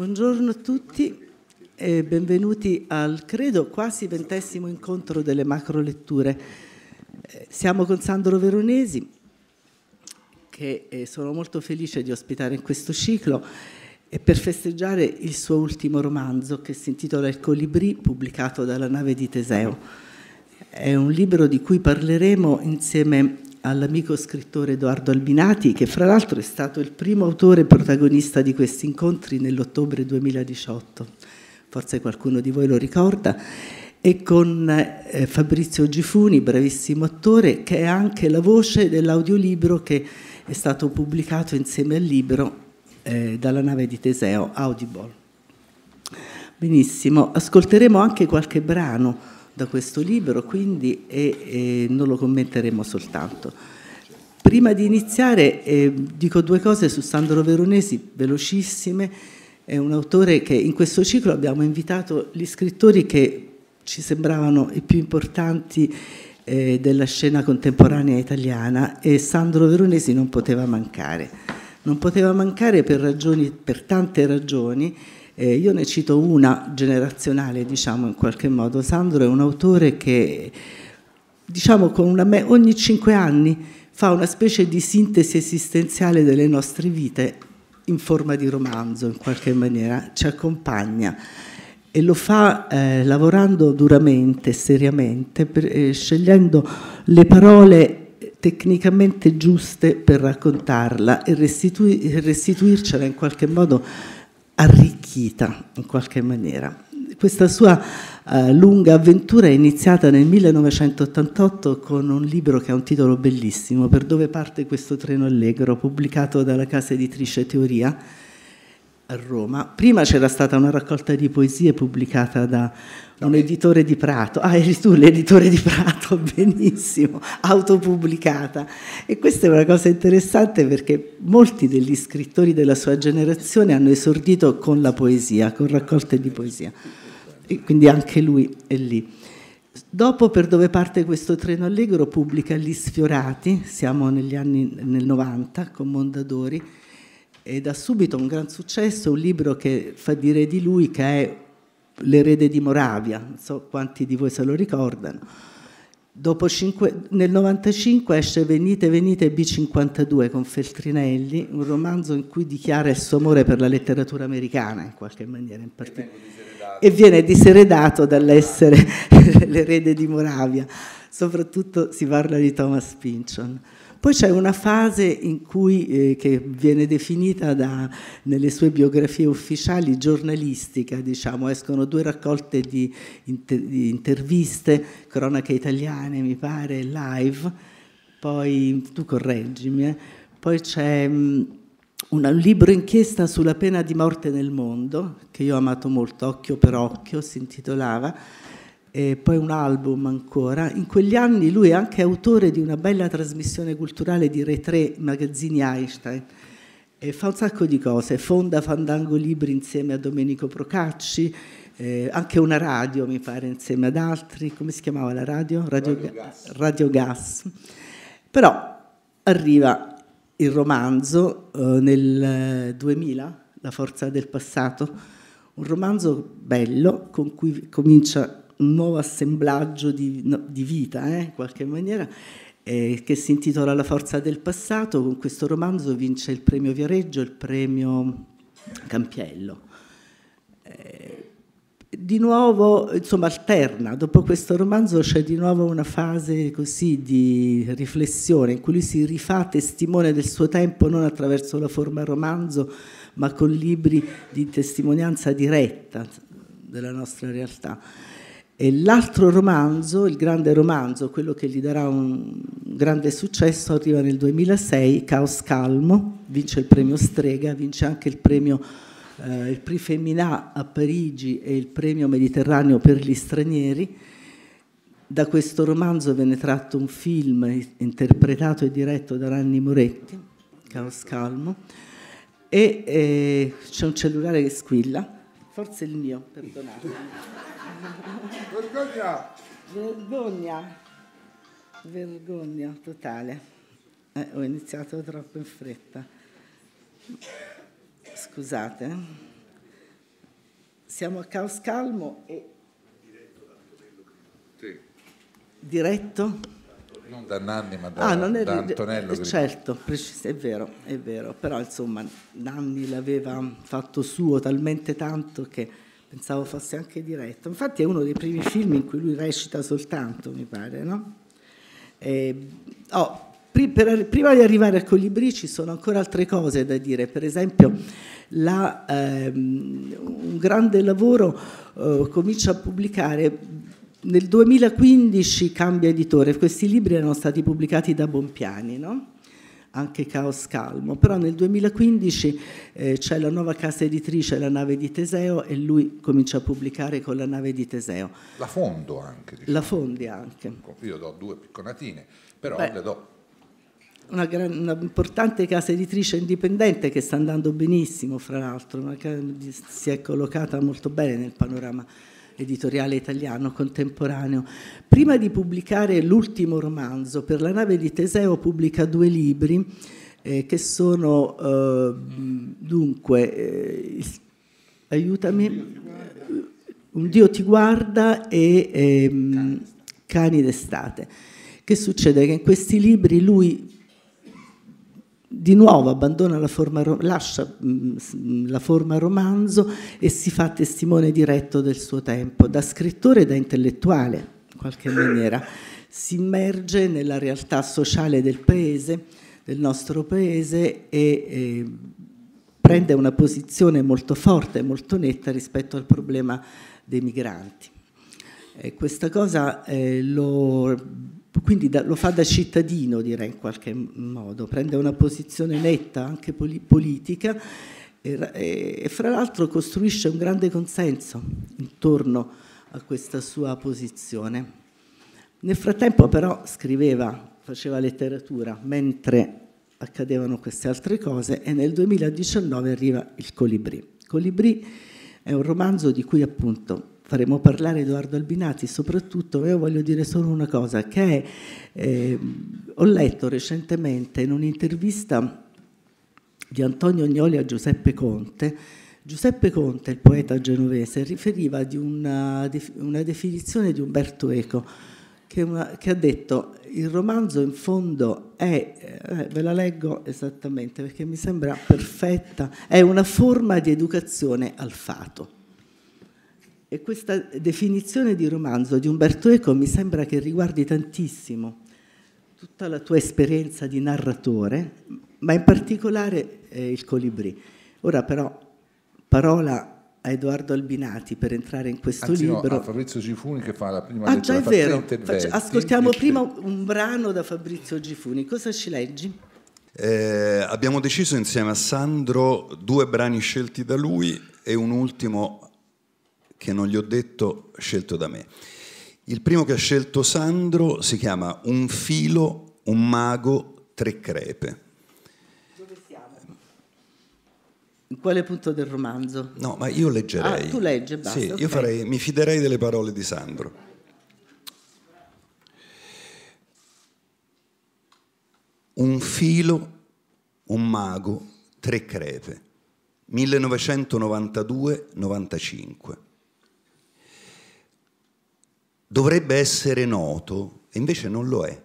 Buongiorno a tutti e benvenuti al credo quasi ventesimo incontro delle macro letture. Eh, siamo con Sandro Veronesi, che eh, sono molto felice di ospitare in questo ciclo e per festeggiare il suo ultimo romanzo che si intitola Il Colibrì pubblicato dalla nave di Teseo. È un libro di cui parleremo insieme all'amico scrittore Edoardo Albinati, che fra l'altro è stato il primo autore protagonista di questi incontri nell'ottobre 2018, forse qualcuno di voi lo ricorda, e con eh, Fabrizio Gifuni, bravissimo attore, che è anche la voce dell'audiolibro che è stato pubblicato insieme al libro eh, dalla nave di Teseo, Audible. Benissimo, ascolteremo anche qualche brano da questo libro, quindi e, e non lo commenteremo soltanto. Prima di iniziare eh, dico due cose su Sandro Veronesi, velocissime. È un autore che in questo ciclo abbiamo invitato gli scrittori che ci sembravano i più importanti eh, della scena contemporanea italiana e Sandro Veronesi non poteva mancare. Non poteva mancare per, ragioni, per tante ragioni, eh, io ne cito una generazionale, diciamo in qualche modo. Sandro è un autore che, diciamo, me- ogni cinque anni fa una specie di sintesi esistenziale delle nostre vite in forma di romanzo, in qualche maniera, ci accompagna e lo fa eh, lavorando duramente, seriamente, per, eh, scegliendo le parole tecnicamente giuste per raccontarla e restitui- restituircela in qualche modo arricchita in qualche maniera. Questa sua eh, lunga avventura è iniziata nel 1988 con un libro che ha un titolo bellissimo, Per dove parte questo treno allegro, pubblicato dalla casa editrice Teoria, a Roma. Prima c'era stata una raccolta di poesie pubblicata da un editore di Prato. Ah, eri tu l'editore di Prato, benissimo, autopubblicata. E questa è una cosa interessante perché molti degli scrittori della sua generazione hanno esordito con la poesia, con raccolte di poesia. E quindi anche lui è lì. Dopo, per dove parte questo treno allegro, pubblica Gli Sfiorati, siamo negli anni nel 90 con Mondadori ed da subito un gran successo un libro che fa dire di lui che è L'erede di Moravia, non so quanti di voi se lo ricordano. Cinque, nel 95 esce Venite, venite B52 con Feltrinelli, un romanzo in cui dichiara il suo amore per la letteratura americana in qualche maniera in particolare. E viene diseredato dall'essere l'erede di Moravia. Soprattutto si parla di Thomas Pynchon. Poi c'è una fase in cui, eh, che viene definita da, nelle sue biografie ufficiali giornalistica, diciamo, escono due raccolte di, inter, di interviste, cronache italiane mi pare, live, poi tu correggimi, eh. poi c'è... Mh, mm, un libro inchiesta sulla pena di morte nel mondo, che io ho amato molto, Occhio per Occhio si intitolava, e poi un album ancora. In quegli anni lui è anche autore di una bella trasmissione culturale di Re 3, Magazzini Einstein, e fa un sacco di cose, fonda Fandango Libri insieme a Domenico Procacci, eh, anche una radio mi pare insieme ad altri, come si chiamava la radio? Radio, radio, Gas. radio Gas. Però arriva il romanzo eh, nel 2000, eh, La forza del passato, un romanzo bello con cui comincia un nuovo assemblaggio di, di vita, eh, in qualche maniera, eh, che si intitola La forza del passato. Con questo romanzo vince il premio Viareggio e il premio Campiello. Eh, di nuovo, insomma, alterna. Dopo questo romanzo c'è di nuovo una fase così di riflessione in cui lui si rifà testimone del suo tempo non attraverso la forma romanzo, ma con libri di testimonianza diretta della nostra realtà. E l'altro romanzo, il grande romanzo, quello che gli darà un grande successo, arriva nel 2006, Caos Calmo, vince il premio Strega, vince anche il premio eh, il Prix Femminà a Parigi e il premio Mediterraneo per gli stranieri. Da questo romanzo venne tratto un film interpretato e diretto da Ranni Moretti, Caos Calmo, e eh, c'è un cellulare che squilla, forse il mio, perdonatemi. Vergogna! Vergogna. Vergogna totale. Eh, ho iniziato troppo in fretta. Scusate. Siamo a Caos Calmo e... Sì. Diretto? Non da Nanni, ma da, ah, non è, da Antonello. Grigio. Certo, è vero, è vero. Però insomma Nanni l'aveva fatto suo talmente tanto che pensavo fosse anche diretto. Infatti è uno dei primi film in cui lui recita soltanto, mi pare, no? Eh, oh, per, prima di arrivare a colibrì ci sono ancora altre cose da dire, per esempio la, ehm, un grande lavoro eh, comincia a pubblicare, nel 2015 cambia editore, questi libri erano stati pubblicati da Bompiani, no? anche Caos Calmo, però nel 2015 eh, c'è la nuova casa editrice, la nave di Teseo, e lui comincia a pubblicare con la nave di Teseo. La fondo anche. Diciamo. La fondi anche. Io do due picconatine, però Beh, le do. Una, gran, una, importante casa editrice indipendente che sta andando benissimo, fra l'altro, si è collocata molto bene nel panorama editoriale italiano contemporaneo. Prima di pubblicare l'ultimo romanzo, per la nave di Teseo pubblica due libri eh, che sono eh, dunque, eh, aiutami, Un Dio ti guarda e ehm, Cani d'estate. Che succede? Che in questi libri lui di nuovo abbandona la forma, lascia mm, la forma romanzo e si fa testimone diretto del suo tempo, da scrittore e da intellettuale, in qualche maniera. Si immerge nella realtà sociale del paese, del nostro paese e, e prende una posizione molto forte, molto netta rispetto al problema dei migranti. E questa cosa eh, lo quindi da, lo fa da cittadino, direi in qualche modo, prende una posizione netta anche poli politica e, e fra l'altro costruisce un grande consenso intorno a questa sua posizione. Nel frattempo però scriveva, faceva letteratura, mentre accadevano queste altre cose e nel 2019 arriva Il Colibrì. Colibrì è un romanzo di cui appunto faremo parlare Edoardo Albinati, soprattutto io voglio dire solo una cosa, che eh, ho letto recentemente in un'intervista di Antonio Agnoli a Giuseppe Conte, Giuseppe Conte, il poeta genovese, riferiva di una, una definizione di Umberto Eco che, una, che, ha detto il romanzo in fondo è, eh, ve la leggo esattamente perché mi sembra perfetta, è una forma di educazione al fato. E questa definizione di romanzo di Umberto Eco mi sembra che riguardi tantissimo tutta la tua esperienza di narratore, ma in particolare eh, il colibrì. Ora però parola a Edoardo Albinati per entrare in questo Anzi, libro. No, Fabrizio Gifuni che fa la prima ah, lettera. Ah già è vero, Faccio, ascoltiamo prima un brano da Fabrizio Gifuni. Cosa ci leggi? Eh, abbiamo deciso insieme a Sandro due brani scelti da lui e un ultimo che non gli ho detto scelto da me. Il primo che ha scelto Sandro si chiama Un filo, un mago, tre crepe. Dove siamo? In quale punto del romanzo? No, ma io leggerei. Ah, tu leggi, basta. Sì, okay. io farei, mi fiderei delle parole di Sandro. Un filo, un mago, tre crepe. 1992-95 dovrebbe essere noto, e invece non lo è,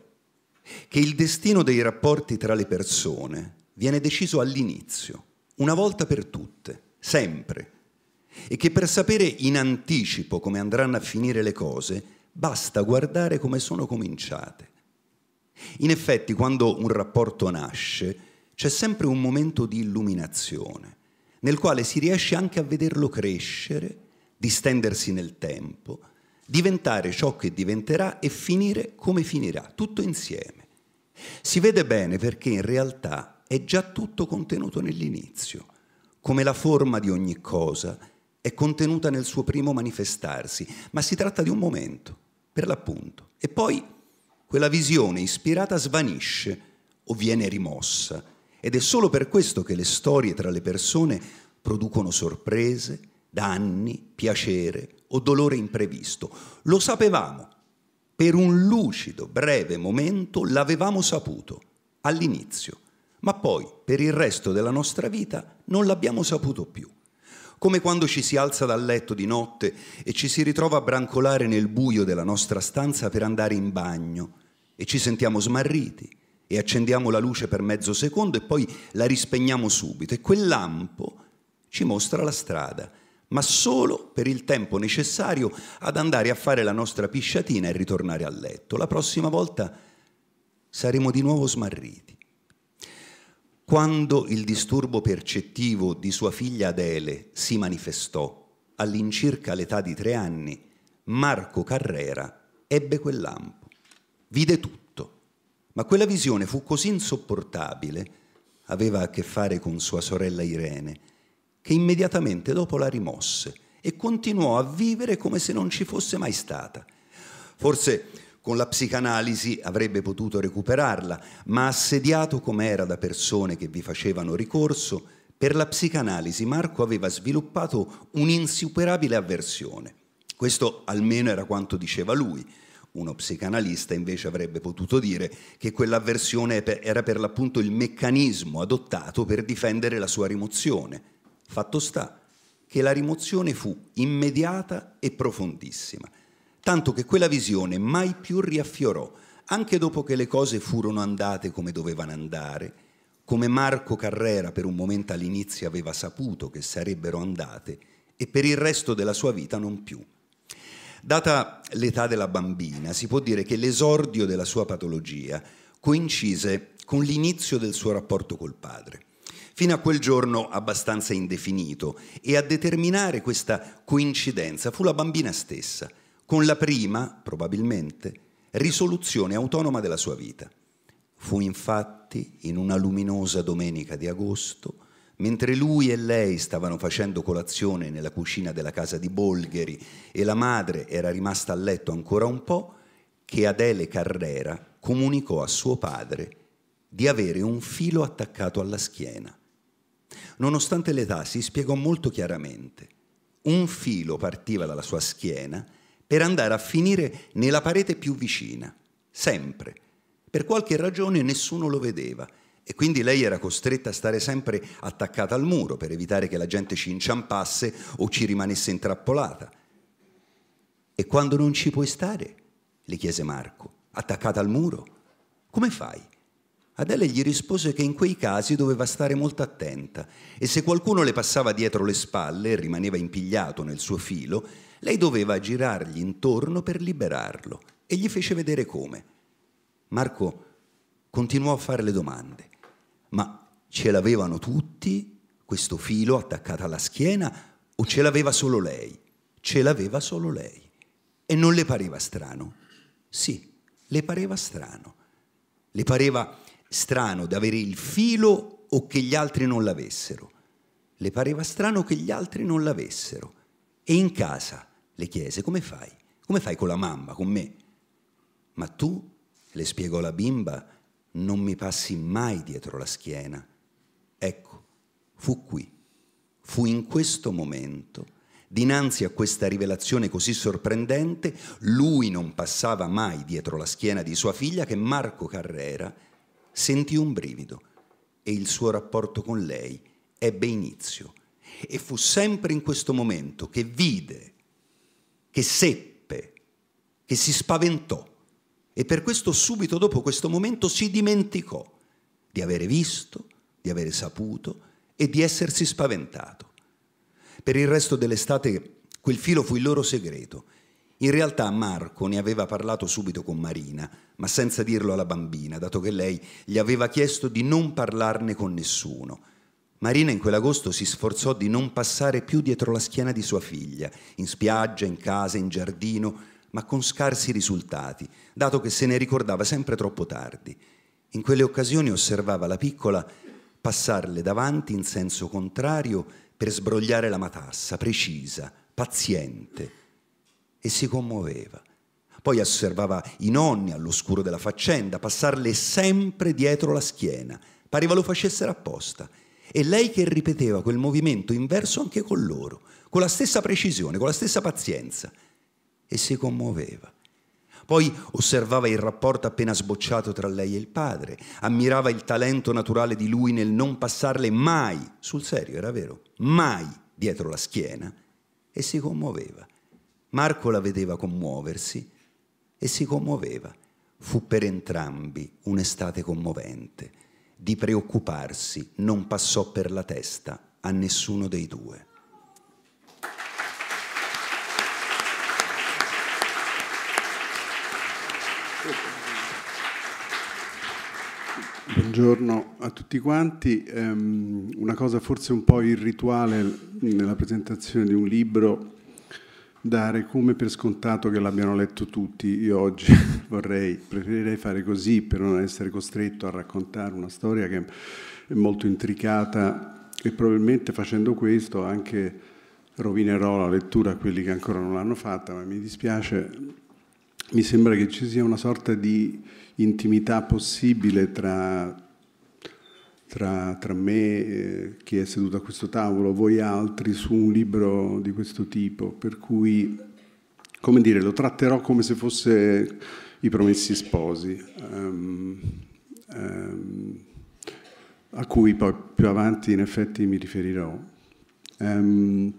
che il destino dei rapporti tra le persone viene deciso all'inizio, una volta per tutte, sempre, e che per sapere in anticipo come andranno a finire le cose basta guardare come sono cominciate. In effetti, quando un rapporto nasce, c'è sempre un momento di illuminazione, nel quale si riesce anche a vederlo crescere, distendersi nel tempo, diventare ciò che diventerà e finire come finirà, tutto insieme. Si vede bene perché in realtà è già tutto contenuto nell'inizio, come la forma di ogni cosa è contenuta nel suo primo manifestarsi, ma si tratta di un momento, per l'appunto, e poi quella visione ispirata svanisce o viene rimossa, ed è solo per questo che le storie tra le persone producono sorprese, danni, piacere, o dolore imprevisto. Lo sapevamo, per un lucido, breve momento l'avevamo saputo, all'inizio, ma poi per il resto della nostra vita non l'abbiamo saputo più. Come quando ci si alza dal letto di notte e ci si ritrova a brancolare nel buio della nostra stanza per andare in bagno e ci sentiamo smarriti e accendiamo la luce per mezzo secondo e poi la rispegniamo subito e quel lampo ci mostra la strada ma solo per il tempo necessario ad andare a fare la nostra pisciatina e ritornare a letto. La prossima volta saremo di nuovo smarriti. Quando il disturbo percettivo di sua figlia Adele si manifestò all'incirca l'età di tre anni, Marco Carrera ebbe quel lampo, vide tutto, ma quella visione fu così insopportabile, aveva a che fare con sua sorella Irene, che immediatamente dopo la rimosse e continuò a vivere come se non ci fosse mai stata. Forse con la psicanalisi avrebbe potuto recuperarla, ma assediato come era da persone che vi facevano ricorso, per la psicanalisi Marco aveva sviluppato un'insuperabile avversione. Questo almeno era quanto diceva lui. Uno psicanalista invece avrebbe potuto dire che quell'avversione era per l'appunto il meccanismo adottato per difendere la sua rimozione. Fatto sta che la rimozione fu immediata e profondissima, tanto che quella visione mai più riaffiorò, anche dopo che le cose furono andate come dovevano andare, come Marco Carrera per un momento all'inizio aveva saputo che sarebbero andate e per il resto della sua vita non più. Data l'età della bambina, si può dire che l'esordio della sua patologia coincise con l'inizio del suo rapporto col padre fino a quel giorno abbastanza indefinito, e a determinare questa coincidenza fu la bambina stessa, con la prima, probabilmente, risoluzione autonoma della sua vita. Fu infatti in una luminosa domenica di agosto, mentre lui e lei stavano facendo colazione nella cucina della casa di Bolgheri e la madre era rimasta a letto ancora un po', che Adele Carrera comunicò a suo padre di avere un filo attaccato alla schiena. Nonostante l'età si spiegò molto chiaramente. Un filo partiva dalla sua schiena per andare a finire nella parete più vicina, sempre. Per qualche ragione nessuno lo vedeva e quindi lei era costretta a stare sempre attaccata al muro per evitare che la gente ci inciampasse o ci rimanesse intrappolata. E quando non ci puoi stare? le chiese Marco, attaccata al muro, come fai? Adele gli rispose che in quei casi doveva stare molto attenta e se qualcuno le passava dietro le spalle e rimaneva impigliato nel suo filo, lei doveva girargli intorno per liberarlo e gli fece vedere come. Marco continuò a fare le domande, ma ce l'avevano tutti questo filo attaccato alla schiena o ce l'aveva solo lei? Ce l'aveva solo lei. E non le pareva strano? Sì, le pareva strano. Le pareva strano strano d'avere il filo o che gli altri non l'avessero. Le pareva strano che gli altri non l'avessero. E in casa le chiese, come fai? Come fai con la mamma, con me? Ma tu, le spiegò la bimba, non mi passi mai dietro la schiena. Ecco, fu qui, fu in questo momento Dinanzi a questa rivelazione così sorprendente, lui non passava mai dietro la schiena di sua figlia che Marco Carrera sentì un brivido e il suo rapporto con lei ebbe inizio. E fu sempre in questo momento che vide, che seppe, che si spaventò e per questo subito dopo questo momento si dimenticò di avere visto, di avere saputo e di essersi spaventato. Per il resto dell'estate quel filo fu il loro segreto in realtà Marco ne aveva parlato subito con Marina, ma senza dirlo alla bambina, dato che lei gli aveva chiesto di non parlarne con nessuno. Marina in quell'agosto si sforzò di non passare più dietro la schiena di sua figlia, in spiaggia, in casa, in giardino, ma con scarsi risultati, dato che se ne ricordava sempre troppo tardi. In quelle occasioni osservava la piccola passarle davanti in senso contrario per sbrogliare la matassa, precisa, paziente e si commuoveva. Poi osservava i nonni all'oscuro della faccenda, passarle sempre dietro la schiena. Pareva lo facessero apposta. E lei che ripeteva quel movimento inverso anche con loro, con la stessa precisione, con la stessa pazienza. E si commuoveva. Poi osservava il rapporto appena sbocciato tra lei e il padre, ammirava il talento naturale di lui nel non passarle mai, sul serio era vero, mai dietro la schiena, e si commuoveva. Marco la vedeva commuoversi e si commuoveva. Fu per entrambi un'estate commovente. Di preoccuparsi non passò per la testa a nessuno dei due. Buongiorno a tutti quanti. Um, una cosa forse un po' irrituale nella presentazione di un libro dare come per scontato che l'abbiano letto tutti. Io oggi vorrei, preferirei fare così per non essere costretto a raccontare una storia che è molto intricata e probabilmente facendo questo anche rovinerò la lettura a quelli che ancora non l'hanno fatta, ma mi dispiace, mi sembra che ci sia una sorta di intimità possibile tra tra, tra me eh, che è seduto a questo tavolo, voi altri, su un libro di questo tipo, per cui, come dire, lo tratterò come se fosse I Promessi Sposi, um, um, a cui poi più avanti in effetti mi riferirò. Um,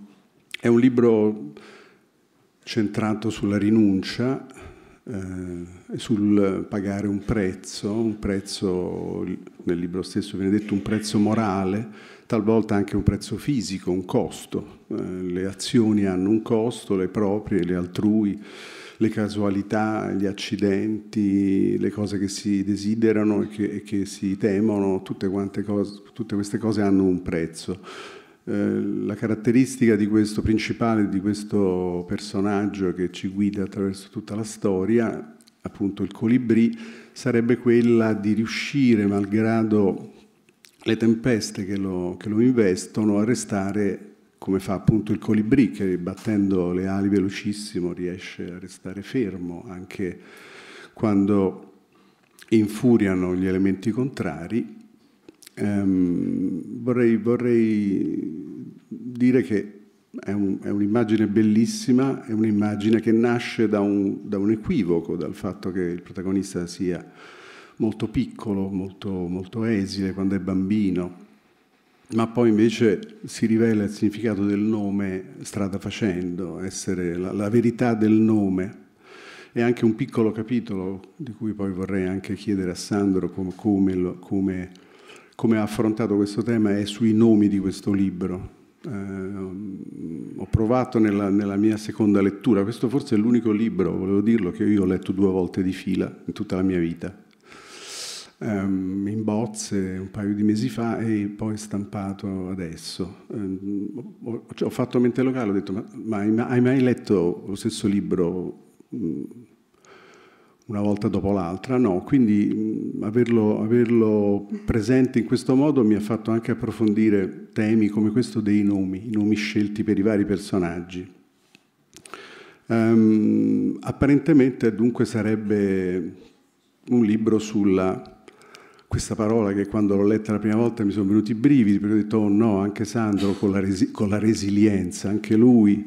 è un libro centrato sulla rinuncia, eh, sul pagare un prezzo, un prezzo, nel libro stesso viene detto un prezzo morale, talvolta anche un prezzo fisico, un costo. Eh, le azioni hanno un costo, le proprie, le altrui, le casualità, gli accidenti, le cose che si desiderano e che, e che si temono, tutte, cose, tutte queste cose hanno un prezzo. Eh, la caratteristica di questo principale, di questo personaggio che ci guida attraverso tutta la storia, appunto il colibrì, sarebbe quella di riuscire, malgrado le tempeste che lo, che lo investono, a restare come fa appunto il colibrì che battendo le ali velocissimo riesce a restare fermo anche quando infuriano gli elementi contrari Um, vorrei, vorrei, dire che è, un, è, un'immagine bellissima, è un'immagine che nasce da un, da un, equivoco, dal fatto che il protagonista sia molto piccolo, molto, molto esile quando è bambino, ma poi invece si rivela il significato del nome strada facendo, essere la, la verità del nome e anche un piccolo capitolo di cui poi vorrei anche chiedere a Sandro come, come, come come ha affrontato questo tema è sui nomi di questo libro. Eh, ho provato nella, nella, mia seconda lettura, questo forse è l'unico libro, volevo dirlo, che io ho letto due volte di fila in tutta la mia vita. Eh, in bozze un paio di mesi fa e poi stampato adesso. Eh, ho, cioè, ho, fatto mente locale, ho detto ma, ma hai mai letto lo stesso libro mh, una volta dopo l'altra, no, quindi averlo, averlo, presente in questo modo mi ha fatto anche approfondire temi come questo dei nomi, i nomi scelti per i vari personaggi. Um, apparentemente dunque sarebbe un libro sulla questa parola che quando l'ho letta la prima volta mi sono venuti i brividi perché ho detto oh no, anche Sandro con la, resi- con la resilienza, anche lui,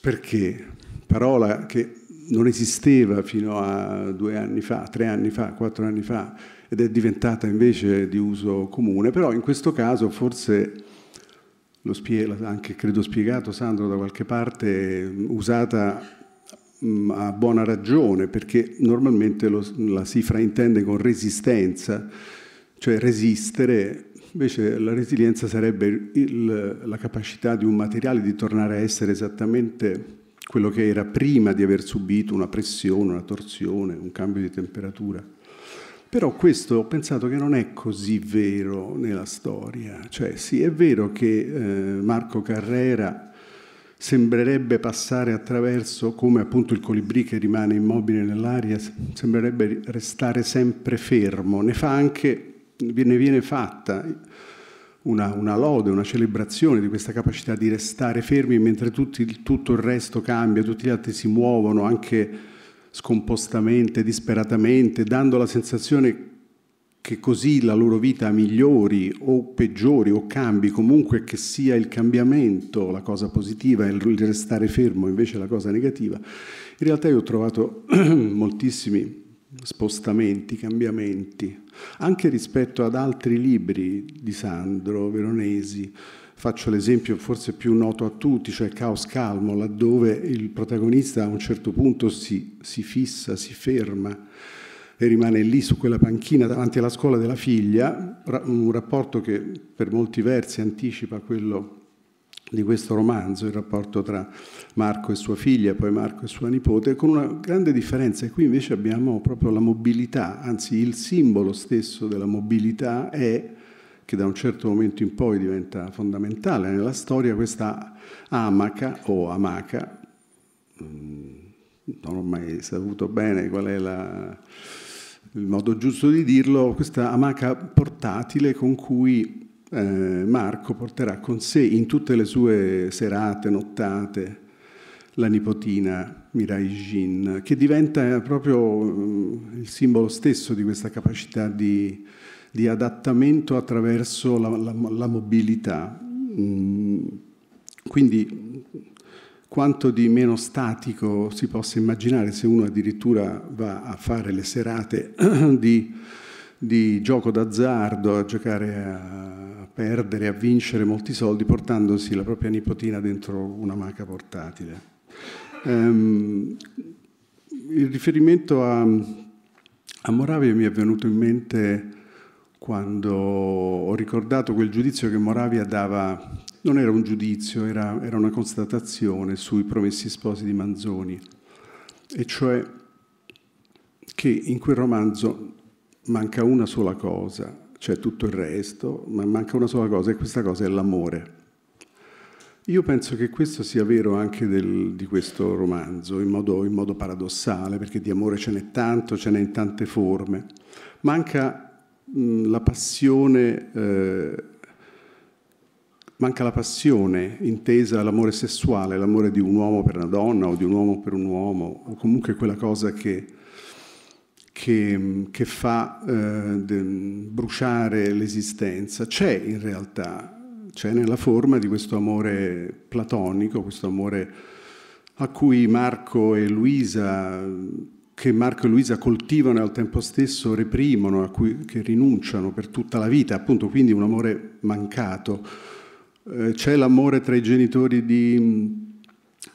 perché parola che non esisteva fino a due anni fa, tre anni fa, quattro anni fa ed è diventata invece di uso comune, però in questo caso forse lo spiega, anche credo spiegato Sandro da qualche parte, usata mm, a buona ragione perché normalmente lo, la si fraintende con resistenza, cioè resistere Invece la resilienza sarebbe il, la capacità di un materiale di tornare a essere esattamente quello che era prima di aver subito una pressione, una torsione, un cambio di temperatura. Però questo ho pensato che non è così vero nella storia. Cioè sì, è vero che eh, Marco Carrera sembrerebbe passare attraverso, come appunto il colibrì che rimane immobile nell'aria, sembrerebbe restare sempre fermo. Ne fa anche, ne viene fatta una, una, lode, una celebrazione di questa capacità di restare fermi mentre tutti, tutto il resto cambia, tutti gli altri si muovono anche scompostamente, disperatamente, dando la sensazione che così la loro vita migliori o peggiori o cambi, comunque che sia il cambiamento la cosa positiva e il restare fermo invece la cosa negativa. In realtà io ho trovato moltissimi spostamenti, cambiamenti, anche rispetto ad altri libri di Sandro Veronesi. Faccio l'esempio forse più noto a tutti, cioè Caos Calmo, laddove il protagonista a un certo punto si, si fissa, si ferma e rimane lì su quella panchina davanti alla scuola della figlia, un rapporto che per molti versi anticipa quello di questo romanzo, il rapporto tra Marco e sua figlia, poi Marco e sua nipote, con una grande differenza e qui invece abbiamo proprio la mobilità, anzi il simbolo stesso della mobilità è che da un certo momento in poi diventa fondamentale nella storia questa amaca o amaca, mm, non ho mai saputo bene qual è la, il modo giusto di dirlo, questa amaca portatile con cui eh, Marco porterà con sé in tutte le sue serate, nottate, la nipotina Mirai Jin, che diventa proprio mm, il simbolo stesso di questa capacità di, di adattamento attraverso la, la, la mobilità. Mm, quindi quanto di meno statico si possa immaginare se uno addirittura va a fare le serate di, di gioco d'azzardo, a giocare a perdere, a vincere molti soldi portandosi la propria nipotina dentro una maca portatile. Um, il riferimento a, a Moravia mi è venuto in mente quando ho ricordato quel giudizio che Moravia dava, non era un giudizio, era, era una constatazione sui promessi sposi di Manzoni, e cioè che in quel romanzo manca una sola cosa, c'è tutto il resto, ma manca una sola cosa e questa cosa è l'amore. Io penso che questo sia vero anche del, di questo romanzo, in modo, in modo paradossale, perché di amore ce n'è tanto, ce n'è in tante forme. Manca mh, mm, la passione... Eh, manca la passione intesa all'amore sessuale, l'amore di un uomo per una donna o di un uomo per un uomo, o comunque quella cosa che che, che fa eh, bruciare l'esistenza, c'è in realtà, c'è nella forma di questo amore platonico, questo amore a cui Marco e Luisa che Marco e Luisa coltivano e al tempo stesso reprimono, a cui che rinunciano per tutta la vita, appunto quindi un amore mancato. Eh, c'è l'amore tra i genitori di,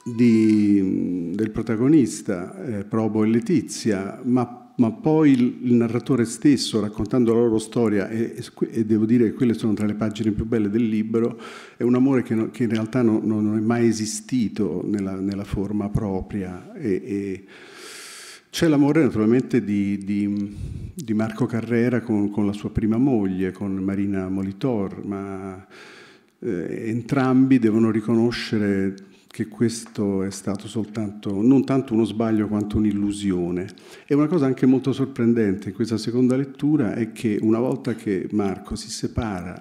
di, del protagonista, eh, Probo e Letizia, ma ma poi il, narratore stesso raccontando la loro storia, e, e, devo dire che quelle sono tra le pagine più belle del libro, è un amore che, no, che in realtà no, no, non è mai esistito nella, nella forma propria. E, e c'è l'amore naturalmente di, di, di Marco Carrera con, con, la sua prima moglie, con Marina Molitor, ma eh, entrambi devono riconoscere che questo è stato soltanto, non tanto uno sbaglio quanto un'illusione. E una cosa anche molto sorprendente in questa seconda lettura è che una volta che Marco si separa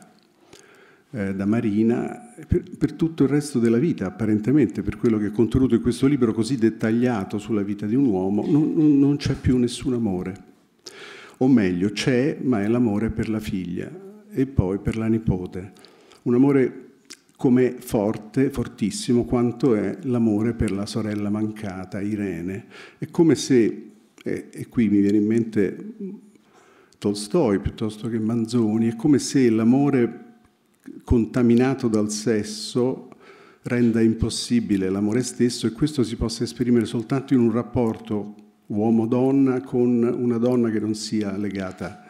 eh, da Marina, per, per, tutto il resto della vita, apparentemente, per quello che è contenuto in questo libro così dettagliato sulla vita di un uomo, non, non c'è più nessun amore. O meglio, c'è, ma è l'amore per la figlia e poi per la nipote. Un amore come forte, fortissimo quanto è l'amore per la sorella mancata, Irene. È come se, e, e qui mi viene in mente Tolstoi piuttosto che Manzoni, è come se l'amore contaminato dal sesso renda impossibile l'amore stesso e questo si possa esprimere soltanto in un rapporto uomo-donna con una donna che non sia legata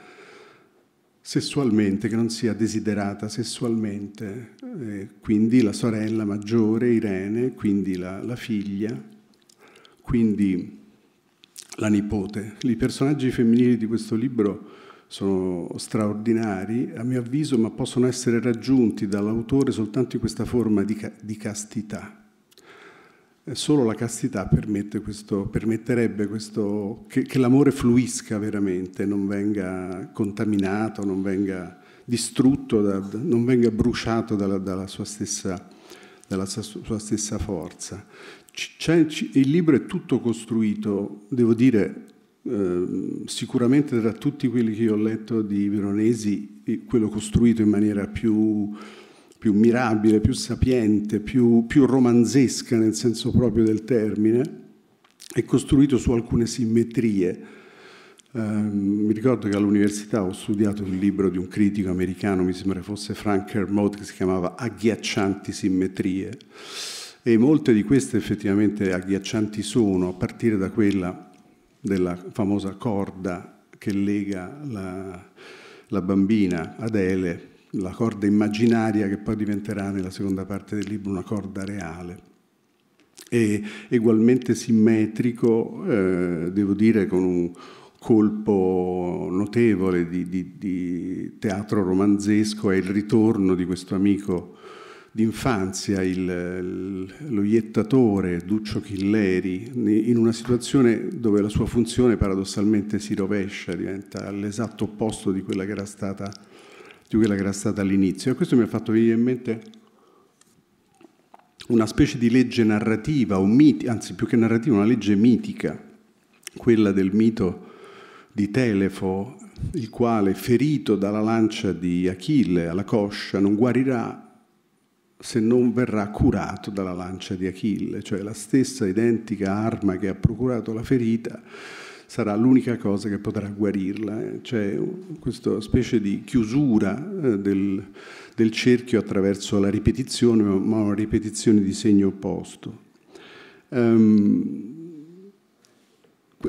sessualmente, che non sia desiderata sessualmente, eh, quindi la sorella maggiore Irene, quindi la, la figlia, quindi la nipote. I personaggi femminili di questo libro sono straordinari, a mio avviso, ma possono essere raggiunti dall'autore soltanto in questa forma di, ca di castità eh, solo la castità questo, permetterebbe questo, che, che l'amore fluisca veramente, non venga contaminato, non venga distrutto, da, non venga bruciato dalla, dalla, sua, stessa, dalla sua stessa, forza. C- c- il libro è tutto costruito, devo dire, eh, sicuramente tra tutti quelli che io ho letto di Veronesi, eh, quello costruito in maniera più più mirabile, più sapiente, più, più romanzesca nel senso proprio del termine, è costruito su alcune simmetrie. Eh, mi ricordo che all'università ho studiato un libro di un critico americano, mi sembra fosse Frank Kermode, che si chiamava Agghiaccianti simmetrie. E molte di queste effettivamente agghiaccianti sono, a partire da quella della famosa corda che lega la, la bambina Adele la corda immaginaria che poi diventerà nella seconda parte del libro una corda reale. E ugualmente simmetrico, eh, devo dire, con un colpo notevole di, di, di, teatro romanzesco è il ritorno di questo amico d'infanzia, il, lo iettatore Duccio Chilleri, in una situazione dove la sua funzione paradossalmente si rovescia, diventa l'esatto opposto di quella che era stata di quella che era stata all'inizio. E questo mi ha fatto venire in mente una specie di legge narrativa, miti, anzi più che narrativa, una legge mitica, quella del mito di Telefo, il quale, ferito dalla lancia di Achille alla coscia, non guarirà se non verrà curato dalla lancia di Achille, cioè la stessa identica arma che ha procurato la ferita sarà l'unica cosa che potrà guarirla. Eh. C'è questa specie di chiusura eh, del, del cerchio attraverso la ripetizione, ma una ripetizione di segno opposto. Um,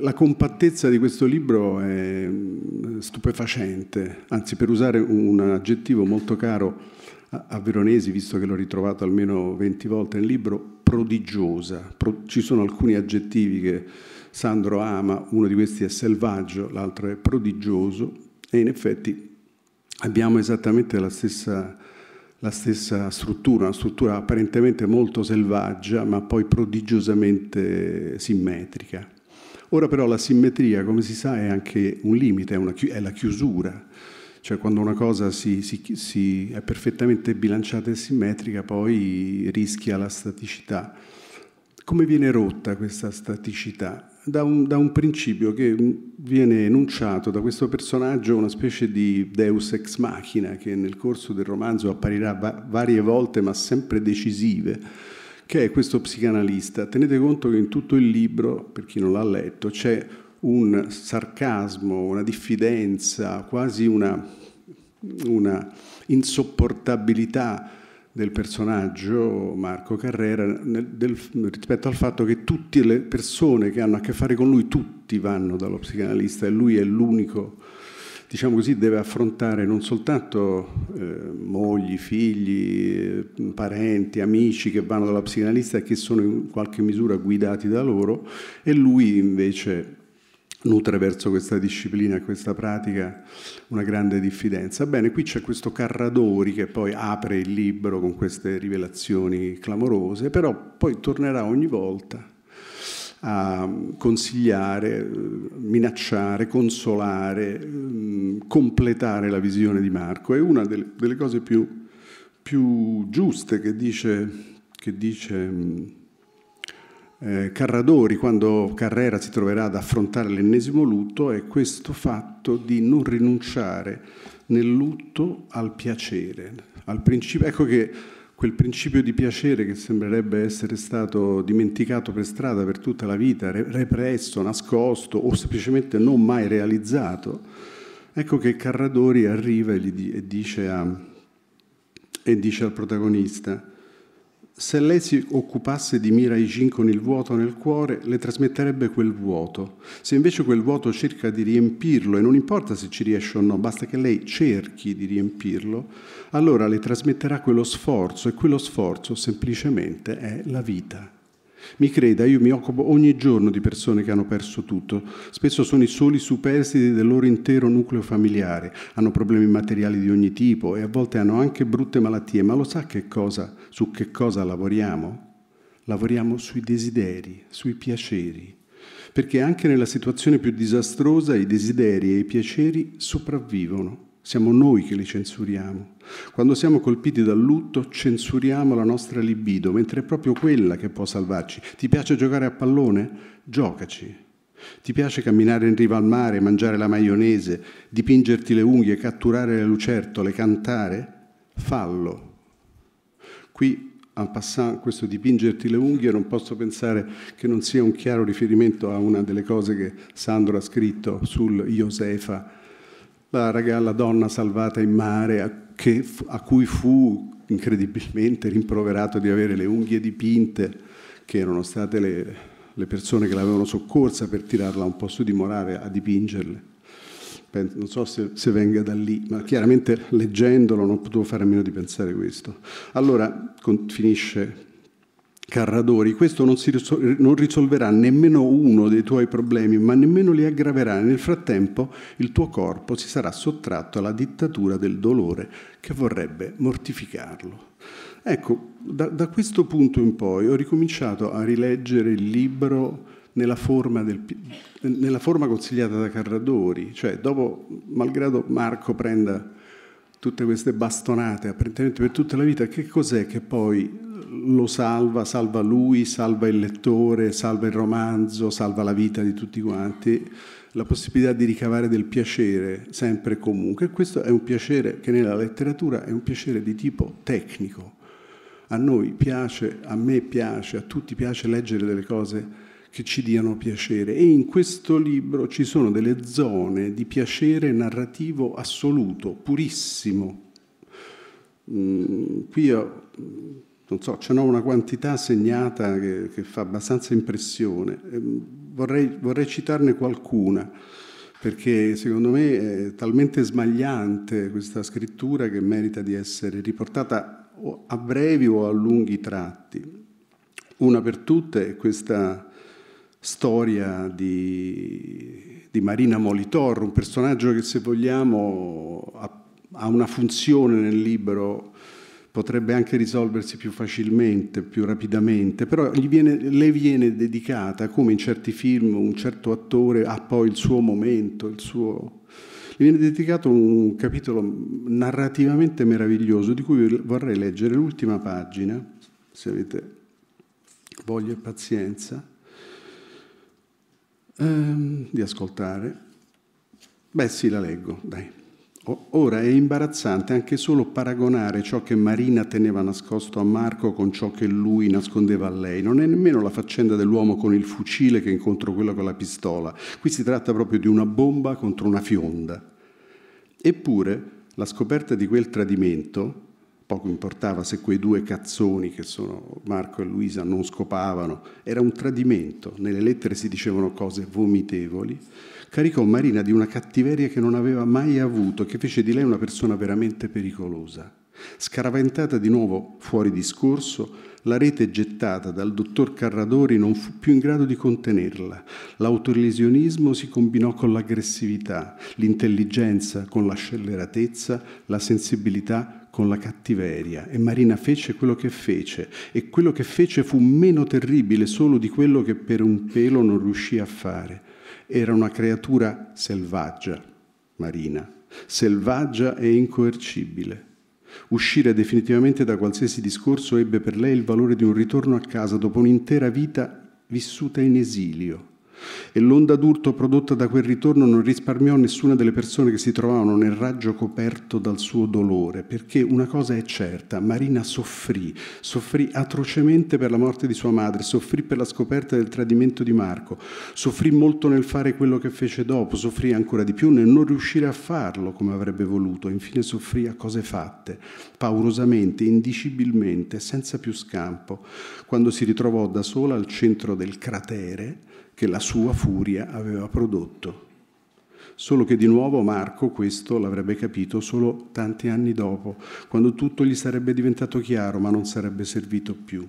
la compattezza di questo libro è mm, stupefacente, anzi per usare un aggettivo molto caro a Veronesi, visto che l'ho ritrovato almeno 20 volte nel libro, prodigiosa. ci sono alcuni aggettivi che Sandro Ama, uno di questi è selvaggio, l'altro è prodigioso e in effetti abbiamo esattamente la stessa, la stessa struttura, una struttura apparentemente molto selvaggia ma poi prodigiosamente simmetrica. Ora però la simmetria, come si sa, è anche un limite, è, una, è la chiusura cioè quando una cosa si, si, si è perfettamente bilanciata e simmetrica poi rischia la staticità. Come viene rotta questa staticità? da un, da un, principio che viene enunciato da questo personaggio, una specie di deus ex machina che nel corso del romanzo apparirà va varie volte ma sempre decisive, che è questo psicanalista. Tenete conto che in tutto il libro, per chi non l'ha letto, c'è un sarcasmo, una diffidenza, quasi una, una insopportabilità del personaggio Marco Carrera nel, del, rispetto al fatto che tutte le persone che hanno a che fare con lui, tutti vanno dallo psicanalista e lui è l'unico, diciamo così, deve affrontare non soltanto eh, mogli, figli, eh, parenti, amici che vanno dalla psicanalista e che sono in qualche misura guidati da loro e lui invece nutre verso questa disciplina questa pratica una grande diffidenza. Bene, qui c'è questo Carradori che poi apre il libro con queste rivelazioni clamorose, però poi tornerà ogni volta a consigliare, minacciare, consolare, completare la visione di Marco. È una delle, cose più, più giuste che dice, che dice eh, Carradori quando Carrera si troverà ad affrontare l'ennesimo lutto è questo fatto di non rinunciare nel lutto al piacere, al principio. Ecco che quel principio di piacere che sembrerebbe essere stato dimenticato per strada per tutta la vita, represso, nascosto o semplicemente non mai realizzato, ecco che Carradori arriva e, dice, a, e dice al protagonista, se lei si occupasse di Mira Ijin con il vuoto nel cuore, le trasmetterebbe quel vuoto. Se invece quel vuoto cerca di riempirlo, e non importa se ci riesce o no, basta che lei cerchi di riempirlo, allora le trasmetterà quello sforzo e quello sforzo semplicemente è la vita. Mi creda, io mi occupo ogni giorno di persone che hanno perso tutto. Spesso sono i soli superstiti del loro intero nucleo familiare. Hanno problemi materiali di ogni tipo e a volte hanno anche brutte malattie. Ma lo sa che cosa, su che cosa lavoriamo? Lavoriamo sui desideri, sui piaceri. Perché anche nella situazione più disastrosa i desideri e i piaceri sopravvivono. Siamo noi che li censuriamo. Quando siamo colpiti dal lutto, censuriamo la nostra libido, mentre è proprio quella che può salvarci. Ti piace giocare a pallone? Giocaci. Ti piace camminare in riva al mare, mangiare la maionese, dipingerti le unghie, catturare le lucertole, cantare? Fallo. Qui, al passant, questo dipingerti le unghie non posso pensare che non sia un chiaro riferimento a una delle cose che Sandro ha scritto sul Iosefa la, raga, la donna salvata in mare a, che, a cui fu incredibilmente rimproverato di avere le unghie dipinte, che erano state le, le persone che l'avevano soccorsa per tirarla un po' su di morale a dipingerle. Non so se, se, venga da lì, ma chiaramente leggendolo non potevo fare a meno di pensare questo. Allora con, finisce Carradori, questo non, risol- non, risolverà nemmeno uno dei tuoi problemi, ma nemmeno li aggraverà. Nel frattempo il tuo corpo si sarà sottratto alla dittatura del dolore che vorrebbe mortificarlo. Ecco, da, da questo punto in poi ho ricominciato a rileggere il libro nella forma, del, nella forma consigliata da Carradori, cioè dopo, malgrado Marco prenda tutte queste bastonate apparentemente per tutta la vita, che cos'è che poi lo salva, salva lui, salva il lettore, salva il romanzo, salva la vita di tutti quanti, la possibilità di ricavare del piacere sempre e comunque. Questo è un piacere che nella letteratura è un piacere di tipo tecnico. A noi piace, a me piace, a tutti piace leggere delle cose che ci diano piacere e in questo libro ci sono delle zone di piacere narrativo assoluto, purissimo. Mm, qui ho non so, ce n'ho una quantità segnata che, che fa abbastanza impressione. Ehm, vorrei, vorrei, citarne qualcuna, perché secondo me è talmente smagliante questa scrittura che merita di essere riportata a brevi o a lunghi tratti. Una per tutte è questa storia di, di Marina Molitor, un personaggio che se vogliamo ha, ha una funzione nel libro potrebbe anche risolversi più facilmente, più rapidamente, però viene, le viene dedicata, come in certi film un certo attore ha poi il suo momento, il suo... gli viene dedicato un capitolo narrativamente meraviglioso di cui vorrei leggere l'ultima pagina, se avete voglia e pazienza, ehm, di ascoltare. Beh sì, la leggo, dai. Ora è imbarazzante anche solo paragonare ciò che Marina teneva nascosto a Marco con ciò che lui nascondeva a lei. Non è nemmeno la faccenda dell'uomo con il fucile che incontro quello con la pistola. Qui si tratta proprio di una bomba contro una fionda. Eppure la scoperta di quel tradimento, poco importava se quei due cazzoni che sono Marco e Luisa non scopavano, era un tradimento. Nelle lettere si dicevano cose vomitevoli caricò Marina di una cattiveria che non aveva mai avuto, che fece di lei una persona veramente pericolosa. Scaraventata di nuovo fuori discorso, la rete gettata dal dottor Carradori non fu più in grado di contenerla. L'autolesionismo si combinò con l'aggressività, l'intelligenza con la scelleratezza, la sensibilità con la cattiveria e Marina fece quello che fece e quello che fece fu meno terribile solo di quello che per un pelo non riuscì a fare era una creatura selvaggia, marina, selvaggia e incoercibile. Uscire definitivamente da qualsiasi discorso ebbe per lei il valore di un ritorno a casa dopo un'intera vita vissuta in esilio e l'onda d'urto prodotta da quel ritorno non risparmiò nessuna delle persone che si trovavano nel raggio coperto dal suo dolore, perché una cosa è certa, Marina soffrì, soffrì atrocemente per la morte di sua madre, soffrì per la scoperta del tradimento di Marco, soffrì molto nel fare quello che fece dopo, soffrì ancora di più nel non riuscire a farlo come avrebbe voluto, infine soffrì a cose fatte, paurosamente, indicibilmente, senza più scampo, quando si ritrovò da sola al centro del cratere, che la sua furia aveva prodotto. Solo che di nuovo Marco questo l'avrebbe capito solo tanti anni dopo, quando tutto gli sarebbe diventato chiaro ma non sarebbe servito più.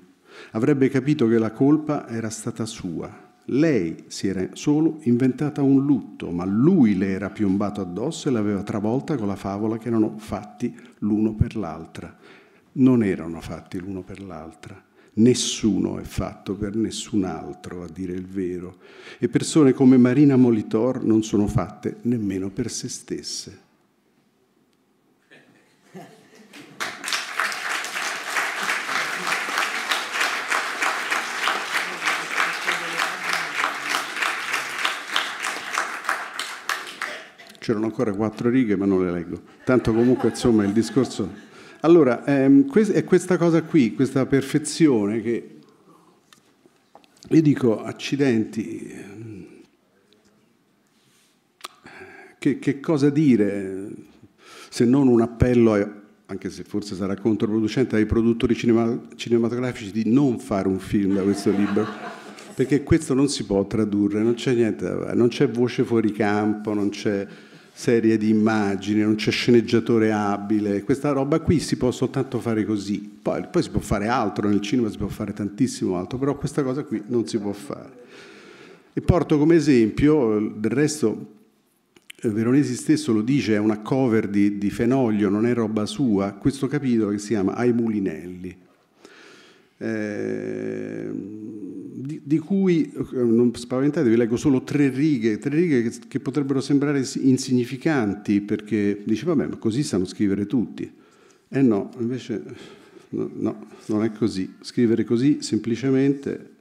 Avrebbe capito che la colpa era stata sua. Lei si era solo inventata un lutto, ma lui le era piombato addosso e l'aveva travolta con la favola che erano fatti l'uno per l'altra. Non erano fatti l'uno per l'altra. Nessuno è fatto per nessun altro, a dire il vero, e persone come Marina Molitor non sono fatte nemmeno per se stesse. C'erano ancora quattro righe, ma non le leggo. Tanto comunque, insomma, il discorso allora, ehm, è questa cosa qui, questa perfezione che io dico accidenti, ehm, che, che, cosa dire se non un appello, anche se forse sarà controproducente, ai produttori cinema, cinematografici di non fare un film da questo libro? perché questo non si può tradurre, non c'è niente da fare, non c'è voce fuori campo, non c'è serie di immagini, non c'è sceneggiatore abile, questa roba qui si può soltanto fare così, poi, poi, si può fare altro, nel cinema si può fare tantissimo altro, però questa cosa qui non si può fare. E porto come esempio, del resto eh, Veronesi stesso lo dice, è una cover di, di Fenoglio, non è roba sua, questo capitolo che si chiama Ai Mulinelli. Eh, di, di, cui, eh, non spaventatevi, vi leggo solo tre righe, tre righe che, che, potrebbero sembrare insignificanti perché dice vabbè ma così sanno scrivere tutti. E eh, no, invece no, no, non è così. Scrivere così semplicemente...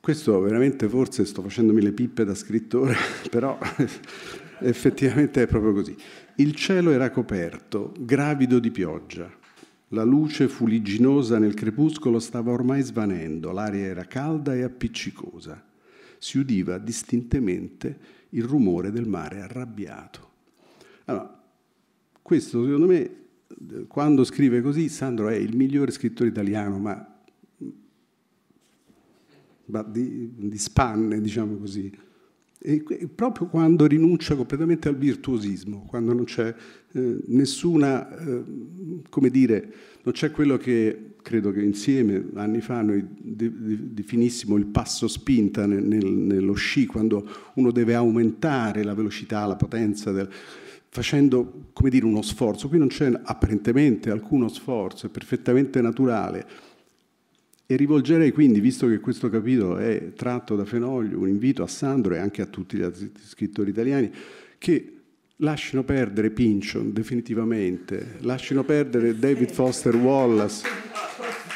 Questo veramente forse sto facendomi le pippe da scrittore, però effettivamente è proprio così. Il cielo era coperto, gravido di pioggia. La luce fuligginosa nel crepuscolo stava ormai svanendo, l'aria era calda e appiccicosa. Si udiva distintamente il rumore del mare arrabbiato. Allora, questo secondo me, quando scrive così, Sandro è il migliore scrittore italiano, ma, ma di, di spanne, diciamo così. E proprio quando rinuncia completamente al virtuosismo, quando non c'è eh, nessuna, eh, come dire, non c'è quello che credo che insieme anni fa noi definissimo il passo spinta nel, nel, nello sci, quando uno deve aumentare la velocità, la potenza, del, facendo come dire, uno sforzo. Qui non c'è apparentemente alcuno sforzo, è perfettamente naturale e rivolgerei quindi, visto che questo capitolo è tratto da Fenoglio, un invito a Sandro e anche a tutti gli altri scrittori italiani che lasciano perdere Pynchon definitivamente, lasciano perdere David Foster Wallace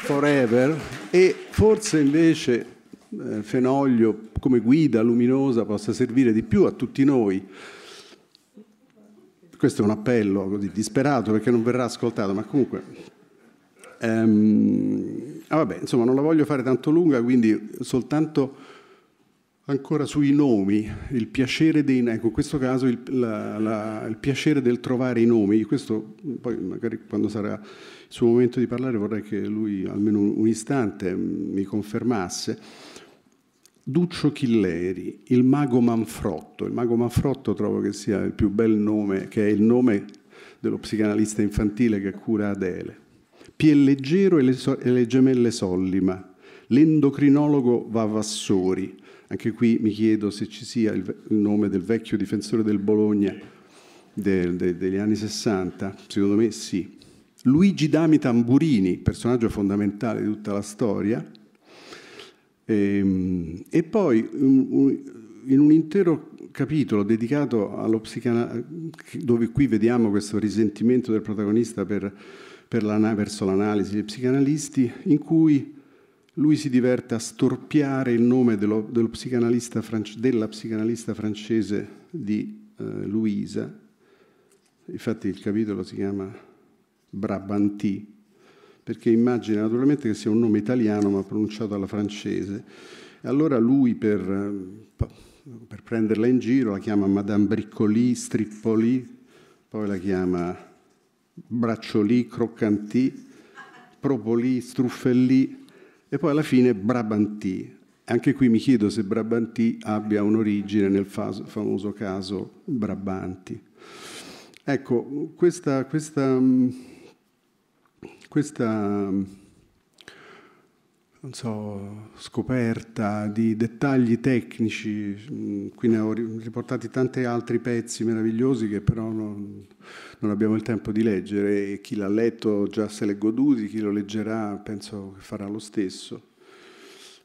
forever e forse invece eh, Fenoglio come guida luminosa possa servire di più a tutti noi. Questo è un appello così disperato perché non verrà ascoltato, ma comunque... Ehm, Ah, vabbè, insomma, non la voglio fare tanto lunga, quindi soltanto ancora sui nomi, il piacere dei ecco, in questo caso il, la, la, il, piacere del trovare i nomi, questo mm, poi magari quando sarà il suo momento di parlare vorrei che lui almeno un, un istante mm, mi confermasse. Duccio Chilleri, il mago Manfrotto, il mago Manfrotto trovo che sia il più bel nome, che è il nome dello psicanalista infantile che cura Adele. Pielleggero e, so- e le gemelle Sollima, l'endocrinologo Vavassori, anche qui mi chiedo se ci sia il, ve- il nome del vecchio difensore del Bologna de- de- degli anni 60, secondo me sì. Luigi Dami Tamburini, personaggio fondamentale di tutta la storia, e, ehm, e poi un, un, in un intero capitolo dedicato allo psicanalista, dove qui vediamo questo risentimento del protagonista per la, verso l'analisi dei psicanalisti, in cui lui si diverte a storpiare il nome dello, dello psicanalista france, della psicanalista francese di eh, Luisa. Infatti il capitolo si chiama Brabanti, perché immagina naturalmente che sia un nome italiano ma pronunciato alla francese. E allora lui per, eh, per prenderla in giro la chiama Madame Briccoli, Strippoli, poi la chiama bracciolì, croccantì, propolì, struffellì e poi alla fine brabantì. Anche qui mi chiedo se brabantì abbia un'origine nel famoso caso Brabanti. Ecco, questa, questa, questa non so, scoperta, di dettagli tecnici. Qui ne ho riportati tanti altri pezzi meravigliosi che però non, non abbiamo il tempo di leggere e chi l'ha letto già se l'è goduti, chi lo leggerà penso che farà lo stesso.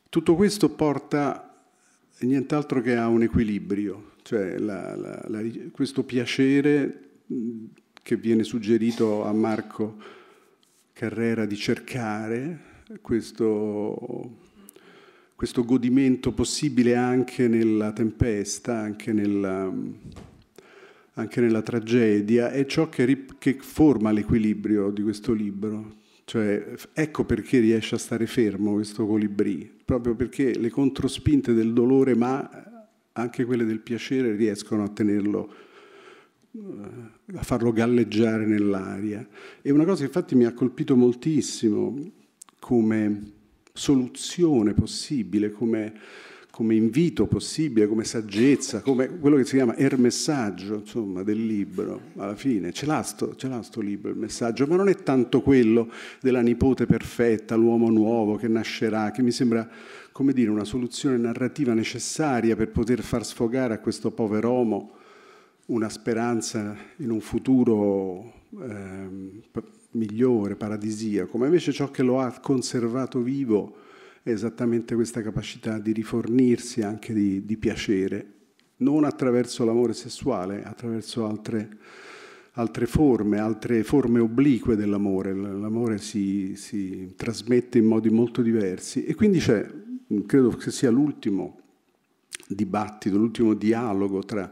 Tutto questo porta nient'altro che a un equilibrio, cioè la, la, la, questo piacere che viene suggerito a Marco Carrera di cercare questo, questo godimento possibile anche nella tempesta, anche nella, anche nella tragedia, è ciò che, che forma l'equilibrio di questo libro. Cioè, ecco perché riesce a stare fermo questo colibrì, proprio perché le controspinte del dolore, ma anche quelle del piacere, riescono a tenerlo, eh, a farlo galleggiare nell'aria. E una cosa che infatti mi ha colpito moltissimo come soluzione possibile, come, come, invito possibile, come saggezza, come quello che si chiama il er messaggio insomma, del libro. Alla fine ce l'ha, sto, ce l'ha sto libro, il messaggio, ma non è tanto quello della nipote perfetta, l'uomo nuovo che nascerà, che mi sembra come dire, una soluzione narrativa necessaria per poter far sfogare a questo pover'uomo una speranza in un futuro eh, migliore, paradisiaco, ma invece ciò che lo ha conservato vivo è esattamente questa capacità di rifornirsi anche di, di piacere, non attraverso l'amore sessuale, attraverso altre, altre, forme, altre forme oblique dell'amore. L'amore si, si trasmette in modi molto diversi e quindi c'è, credo che sia l'ultimo dibattito, l'ultimo dialogo tra,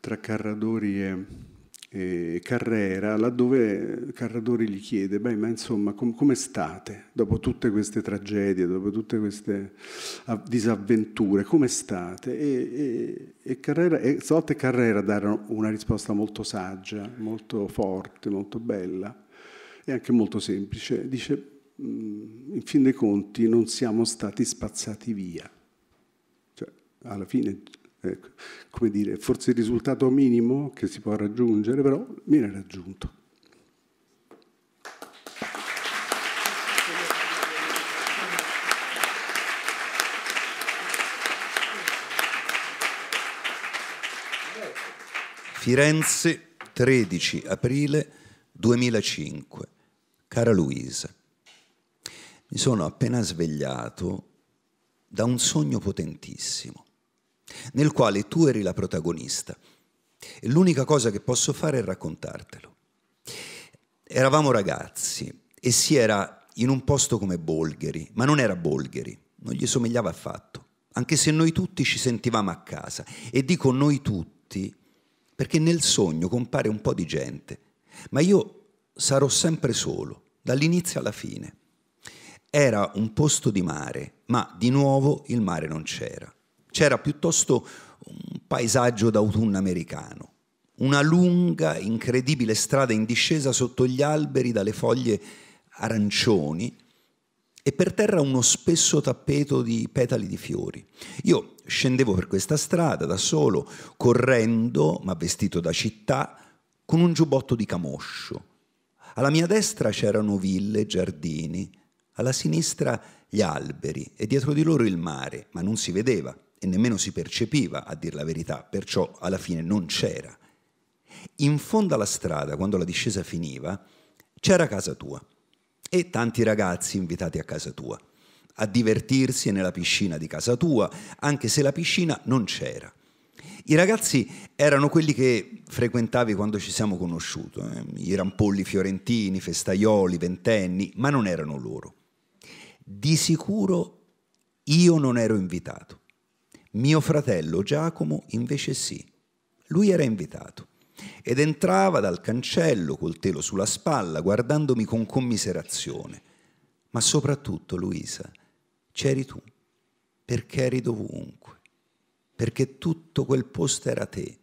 tra Carradori e, Carrera, laddove Carradori gli chiede, beh, ma insomma, com come state dopo tutte queste tragedie, dopo tutte queste disavventure, come state? E, e, e, Carrera, e Zotte e Carrera darono una risposta molto saggia, molto forte, molto bella e anche molto semplice. Dice, mm, in fin dei conti non siamo stati spazzati via. Cioè, alla fine eh, come dire, forse il risultato minimo che si può raggiungere, però viene raggiunto. Firenze, 13 aprile 2005. Cara Luisa, mi sono appena svegliato da un sogno potentissimo nel quale tu eri la protagonista. E l'unica cosa che posso fare è raccontartelo. Eravamo ragazzi e si era in un posto come Bolgheri, ma non era Bolgheri, non gli somigliava affatto, anche se noi tutti ci sentivamo a casa. E dico noi tutti perché nel sogno compare un po' di gente, ma io sarò sempre solo, dall'inizio alla fine. Era un posto di mare, ma di nuovo il mare non c'era c'era piuttosto un paesaggio d'autunno americano, una lunga, incredibile strada in discesa sotto gli alberi dalle foglie arancioni e per terra uno spesso tappeto di petali di fiori. Io scendevo per questa strada da solo, correndo, ma vestito da città, con un giubbotto di camoscio. Alla mia destra c'erano ville, giardini, alla sinistra gli alberi e dietro di loro il mare, ma non si vedeva e nemmeno si percepiva, a dir la verità, perciò alla fine non c'era. In fondo alla strada, quando la discesa finiva, c'era casa tua e tanti ragazzi invitati a casa tua, a divertirsi nella piscina di casa tua, anche se la piscina non c'era. I ragazzi erano quelli che frequentavi quando ci siamo conosciuti, eh? i rampolli fiorentini, festaioli, ventenni, ma non erano loro. Di sicuro io non ero invitato. Mio fratello Giacomo invece sì. Lui era invitato ed entrava dal cancello col telo sulla spalla guardandomi con commiserazione. Ma soprattutto, Luisa, c'eri tu, perché eri dovunque, perché tutto quel posto era te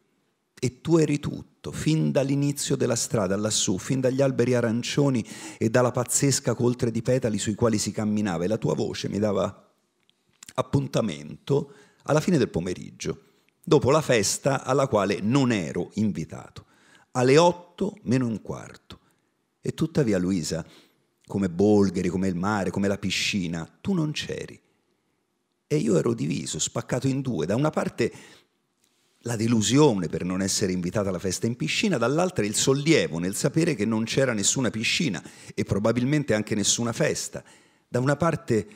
e tu eri tutto, fin dall'inizio della strada lassù, fin dagli alberi arancioni e dalla pazzesca coltre di petali sui quali si camminava e la tua voce mi dava appuntamento alla fine del pomeriggio, dopo la festa alla quale non ero invitato, alle otto meno un quarto. E tuttavia Luisa, come Bolgheri, come il mare, come la piscina, tu non c'eri. E io ero diviso, spaccato in due. Da una parte la delusione per non essere invitata alla festa in piscina, dall'altra il sollievo nel sapere che non c'era nessuna piscina e probabilmente anche nessuna festa. Da una parte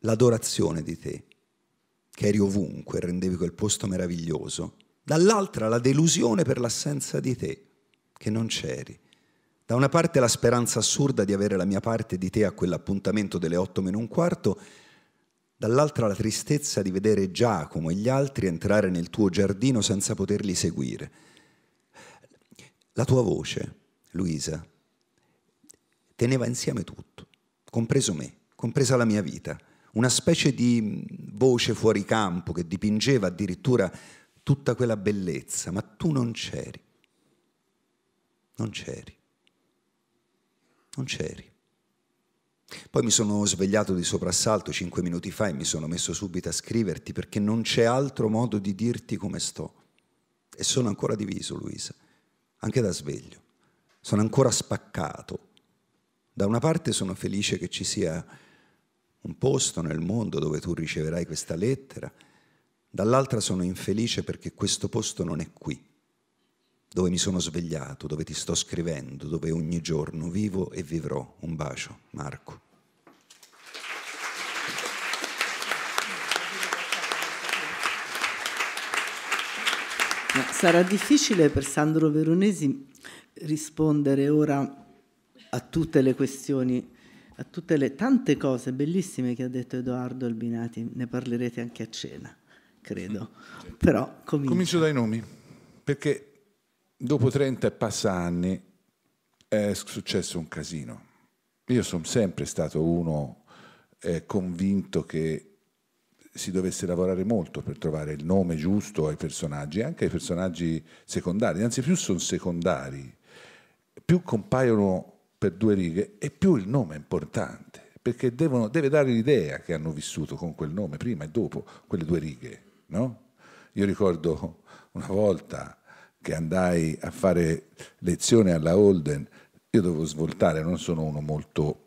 l'adorazione di te che eri ovunque e rendevi quel posto meraviglioso, dall'altra la delusione per l'assenza di te, che non c'eri. Da una parte la speranza assurda di avere la mia parte di te a quell'appuntamento delle otto meno un quarto, dall'altra la tristezza di vedere Giacomo e gli altri entrare nel tuo giardino senza poterli seguire. La tua voce, Luisa, teneva insieme tutto, compreso me, compresa la mia vita una specie di mm, voce fuori campo che dipingeva addirittura tutta quella bellezza, ma tu non c'eri. Non c'eri. Non c'eri. Poi mi sono svegliato di soprassalto cinque minuti fa e mi sono messo subito a scriverti perché non c'è altro modo di dirti come sto. E sono ancora diviso, Luisa, anche da sveglio. Sono ancora spaccato. Da una parte sono felice che ci sia un posto nel mondo dove tu riceverai questa lettera, dall'altra sono infelice perché questo posto non è qui, dove mi sono svegliato, dove ti sto scrivendo, dove ogni giorno vivo e vivrò. Un bacio, Marco. sarà difficile per Sandro Veronesi rispondere ora a tutte le questioni a tutte le tante cose bellissime che ha detto Edoardo Albinati, ne parlerete anche a cena, credo. Sì. Mm. Però comincia. Comincio dai nomi, perché dopo 30 e passa anni è successo un casino. Io sono sempre stato uno eh, convinto che si dovesse lavorare molto per trovare il nome giusto ai personaggi, anche ai personaggi secondari, anzi più sono secondari, più compaiono per due righe e più il nome è importante, perché devono, deve dare l'idea che hanno vissuto con quel nome prima e dopo quelle due righe. No? Io ricordo una volta che andai a fare lezione alla Holden, io dovevo svoltare, non sono uno molto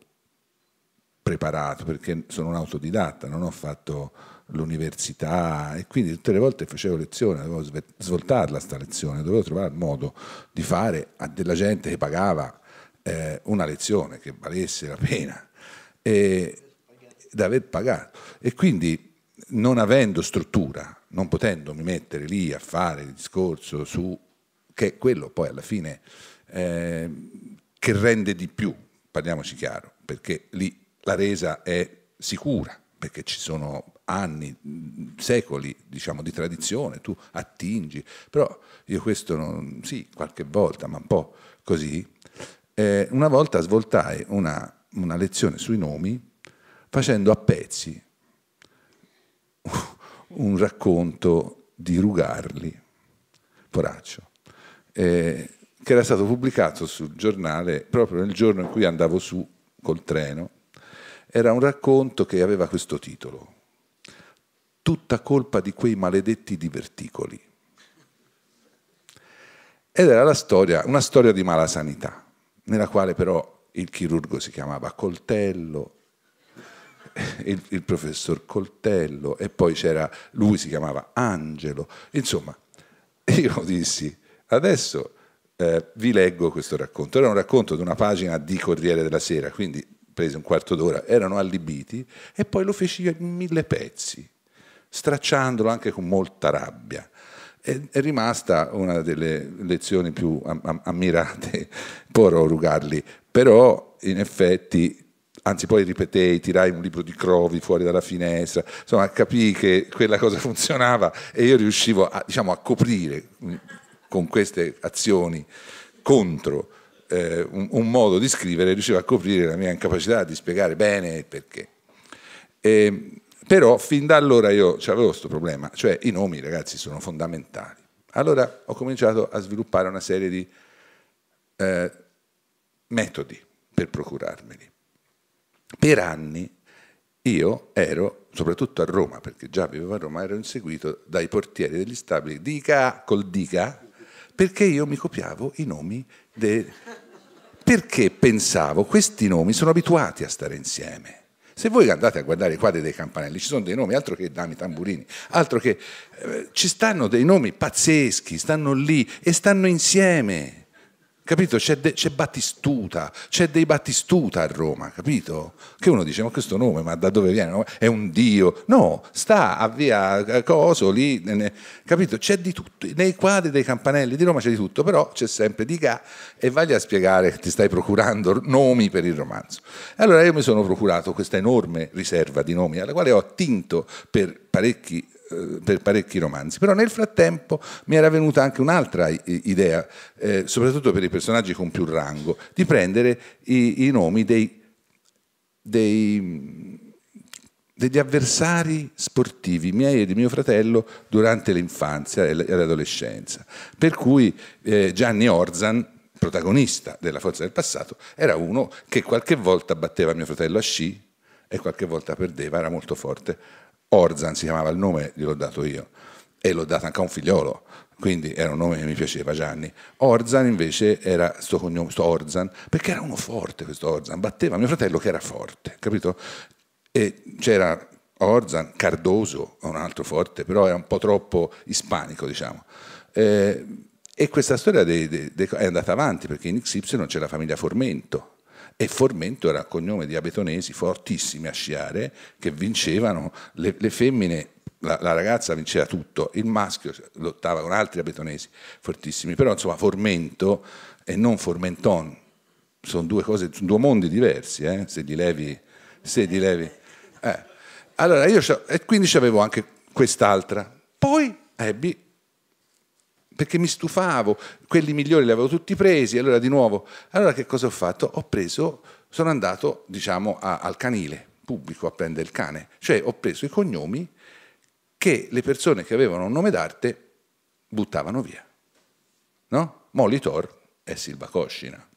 preparato perché sono un autodidatta, non ho fatto l'università e quindi tutte le volte facevo lezione, dovevo svoltarla sta lezione, dovevo trovare il modo di fare a della gente che pagava eh, una lezione che valesse la pena e, da aver pagato. E quindi non avendo struttura, non potendomi mettere lì a fare il discorso su che è quello poi alla fine eh, che rende di più, parliamoci chiaro, perché lì la resa è sicura, perché ci sono anni, secoli diciamo, di tradizione, tu attingi, però io questo non, sì, qualche volta, ma un po' così, eh, una volta svoltai una, una lezione sui nomi facendo a pezzi un racconto di Rugarli, Poraccio, eh, che era stato pubblicato sul giornale proprio nel giorno in cui andavo su col treno. Era un racconto che aveva questo titolo, Tutta colpa di quei maledetti diverticoli. Ed era storia, una storia di mala sanità nella quale però il chirurgo si chiamava Coltello, il, il professor Coltello e poi c'era, lui si chiamava Angelo. Insomma, io dissi, adesso eh, vi leggo questo racconto. Era un racconto di una pagina di Corriere della Sera, quindi prese un quarto d'ora, erano allibiti e poi lo feci in mille pezzi, stracciandolo anche con molta rabbia è, rimasta una delle lezioni più ammirate, poro Rugalli, però in effetti anzi poi ripetei, tirai un libro di Crovi fuori dalla finestra, insomma capii che quella cosa funzionava e io riuscivo a, diciamo, a coprire mm, con queste azioni contro eh, un, un, modo di scrivere, riuscivo a coprire la mia incapacità di spiegare bene il perché. E, ehm, però fin da allora io avevo questo problema, cioè i nomi ragazzi sono fondamentali. Allora ho cominciato a sviluppare una serie di eh, metodi per procurarmeli. Per anni io ero, soprattutto a Roma, perché già vivevo a Roma, ero inseguito dai portieri degli stabili, dica col dica, perché io mi copiavo i nomi dei... Perché pensavo, questi nomi sono abituati a stare insieme se voi andate a guardare i quadri dei campanelli, ci sono dei nomi, altro che Dami Tamburini, altro che... Eh, ci stanno dei nomi pazzeschi, stanno lì e stanno insieme capito? C'è, de, c'è, Battistuta, c'è dei Battistuta a Roma, capito? Che uno dice, ma questo nome, ma da dove viene? È un dio. No, sta a via Coso, lì, ne, capito? C'è di tutto, nei quadri dei campanelli di Roma c'è di tutto, però c'è sempre di Ga e vai a spiegare che ti stai procurando nomi per il romanzo. Allora io mi sono procurato questa enorme riserva di nomi alla quale ho attinto per parecchi eh, per parecchi romanzi. Però nel frattempo mi era venuta anche un'altra idea, eh, soprattutto per i personaggi con più rango, di prendere i, i nomi dei, dei, degli avversari sportivi miei e di mio fratello durante l'infanzia e l'adolescenza. Per cui eh, Gianni Orzan, protagonista della Forza del Passato, era uno che qualche volta batteva mio fratello a sci e qualche volta perdeva, era molto forte Orzan si chiamava il nome, gliel'ho dato io e l'ho dato anche a un figliolo, quindi era un nome che mi piaceva Gianni. Orzan invece era sto cognome, sto Orzan, perché era uno forte questo Orzan, batteva mio fratello che era forte, capito? E c'era Orzan, Cardoso, un altro forte, però era un po' troppo ispanico, diciamo. Eh, e questa storia dei, dei, dei, è andata avanti perché in XY c'è la famiglia Formento, e Formento era il cognome di abetonesi fortissimi a sciare che vincevano le, le femmine la, la, ragazza vinceva tutto, il maschio lottava con altri abetonesi fortissimi, però insomma Formento e non Formenton sono due cose, sono due mondi diversi, eh? se li levi. Se li levi. Eh. Allora io e quindi avevo anche quest'altra. Poi ebbi perché mi stufavo, quelli migliori li avevo tutti presi, allora di nuovo, allora che cosa ho fatto? Ho preso, sono andato diciamo a, al canile pubblico a prendere il cane, cioè ho preso i cognomi che le persone che avevano un nome d'arte buttavano via, no? Molitor è Silva Coscina,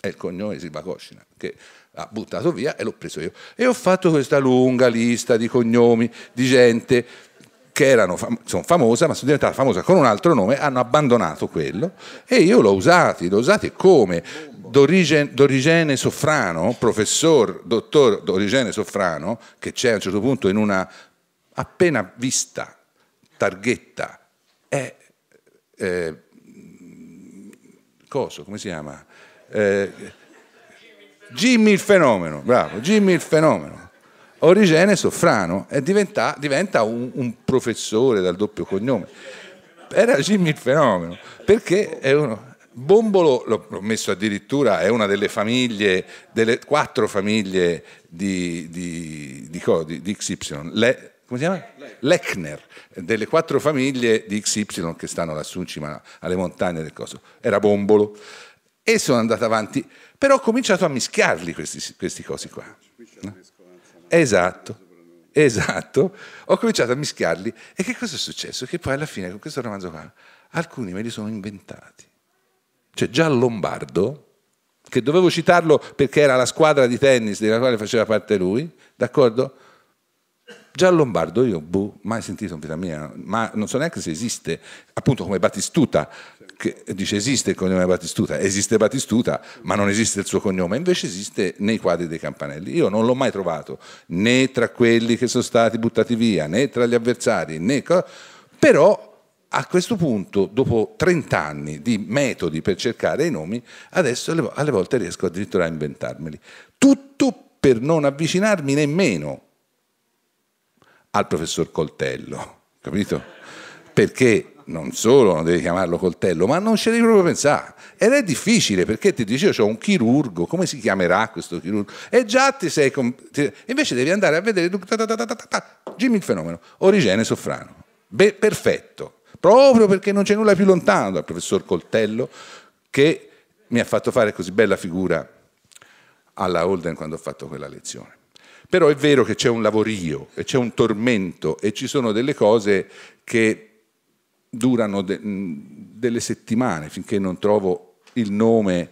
è il cognome di Silva Coscina, che ha buttato via e l'ho preso io. E ho fatto questa lunga lista di cognomi, di gente, che erano fam- sono famosa, ma sono diventata famosa con un altro nome, hanno abbandonato quello e io l'ho usato, l'ho usato come D'Origen, D'Origene Soffrano, professor, dottor D'Origene Soffrano, che c'è a un certo punto in una appena vista targhetta, è... Eh, coso, come si chiama? Eh, Jimmy il fenomeno, bravo, Jimmy il fenomeno Origene Soffrano e diventa, diventa un, un, professore dal doppio cognome. Era Jimmy il fenomeno, perché è uno... Bombolo, l'ho messo addirittura, è una delle famiglie, delle quattro famiglie di, di, di, di, di XY, Le, come si chiama? Lechner, delle quattro famiglie di XY che stanno lassù in cima alle montagne del coso. Era Bombolo. E sono andato avanti, però ho cominciato a mischiarli questi, questi cosi qua. No? Esatto, esatto. Ho cominciato a mischiarli. E che cosa è successo? Che poi alla fine con questo romanzo qua, alcuni me li sono inventati. Cioè già Lombardo, che dovevo citarlo perché era la squadra di tennis della quale faceva parte lui, d'accordo? Già Lombardo, io boh, mai sentito in vita mia, ma non so neanche se esiste, appunto come Battistuta, che dice esiste il cognome Battistuta, esiste Battistuta, ma non esiste il suo cognome, invece esiste nei quadri dei campanelli. Io non l'ho mai trovato né tra quelli che sono stati buttati via, né tra gli avversari, né... però a questo punto, dopo 30 anni di metodi per cercare i nomi, adesso alle volte riesco addirittura a inventarmeli. Tutto per non avvicinarmi nemmeno al professor Coltello, capito? Perché non solo non devi chiamarlo coltello, ma non ci devi proprio pensare. Ed è difficile perché ti dicevo, ho un chirurgo, come si chiamerà questo chirurgo? E già ti sei... Ti, invece devi andare a vedere... Jimmy il fenomeno, Origene Soffrano. Be, perfetto, proprio perché non c'è nulla più lontano dal professor Coltello che mi ha fatto fare così bella figura alla Holden quando ho fatto quella lezione. Però è vero che c'è un lavorio, e c'è un tormento e ci sono delle cose che durano de, delle settimane finché non trovo il nome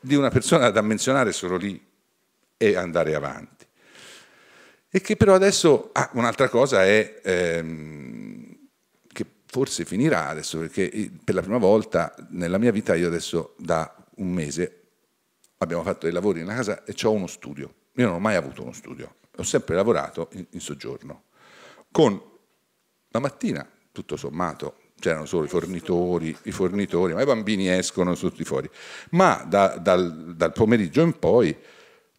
di una persona da menzionare solo lì e andare avanti. E che però adesso, ah, un'altra cosa è ehm, che forse finirà adesso, perché per la prima volta nella mia vita io adesso da un mese abbiamo fatto dei lavori nella casa e ho uno studio. Io non ho mai avuto uno studio, ho sempre lavorato in, in soggiorno, con la mattina tutto sommato c'erano solo i fornitori, i fornitori, ma i bambini escono tutti fuori. Ma da, dal, dal, pomeriggio in poi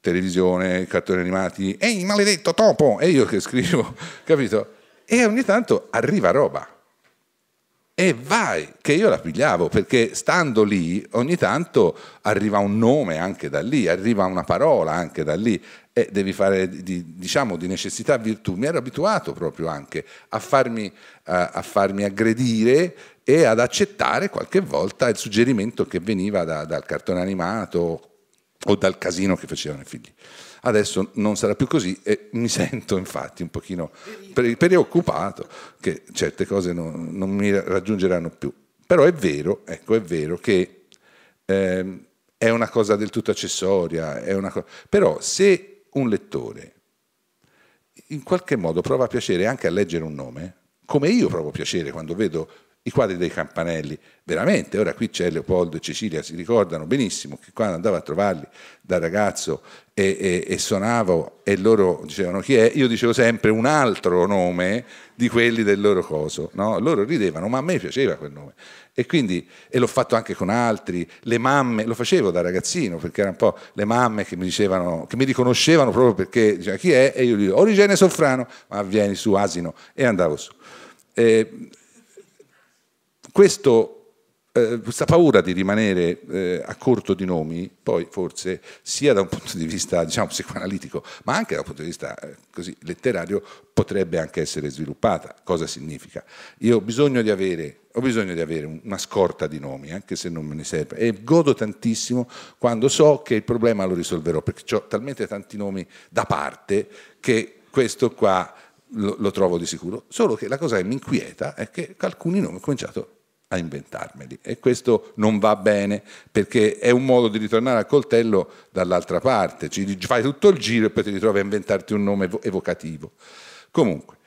televisione, cartoni animati, ehi maledetto topo, e io che scrivo, capito? E ogni tanto arriva roba. E vai, che io la pigliavo, perché stando lì ogni tanto arriva un nome anche da lì, arriva una parola anche da lì e devi fare di, diciamo di necessità virtù. Mi ero abituato proprio anche a farmi, a, a farmi aggredire e ad accettare qualche volta il suggerimento che veniva da, dal cartone animato o dal casino che facevano i figli. Adesso non sarà più così e mi sento infatti un pochino preoccupato che certe cose non, non mi raggiungeranno più. Però è vero, ecco, è vero che eh, è una cosa del tutto accessoria, co- però se un lettore in qualche modo prova piacere anche a leggere un nome, come io provo piacere quando vedo i quadri dei campanelli, veramente, ora qui c'è Leopoldo e Cecilia, si ricordano benissimo che quando andavo a trovarli da ragazzo e, e, e, suonavo e loro dicevano chi è, io dicevo sempre un altro nome di quelli del loro coso, no? loro ridevano, ma a me piaceva quel nome. E quindi, e l'ho fatto anche con altri, le mamme, lo facevo da ragazzino, perché erano un po' le mamme che mi dicevano, che mi riconoscevano proprio perché dicevano chi è, e io gli dico Origene soffrano ma vieni su Asino, e andavo su. Eh, questo eh, questa paura di rimanere eh, a corto di nomi, poi forse sia da un punto di vista diciamo, psicoanalitico, ma anche da un punto di vista eh, così, letterario, potrebbe anche essere sviluppata. Cosa significa? Io ho bisogno di avere, bisogno di avere una scorta di nomi, anche se non me ne serve, e godo tantissimo quando so che il problema lo risolverò, perché ho talmente tanti nomi da parte che questo qua lo, lo trovo di sicuro. Solo che la cosa che mi inquieta è che alcuni nomi ho cominciato a inventarmeli e questo non va bene perché è un modo di ritornare al coltello dall'altra parte, ci fai tutto il giro e poi ti ritrovi a inventarti un nome evocativo. Comunque,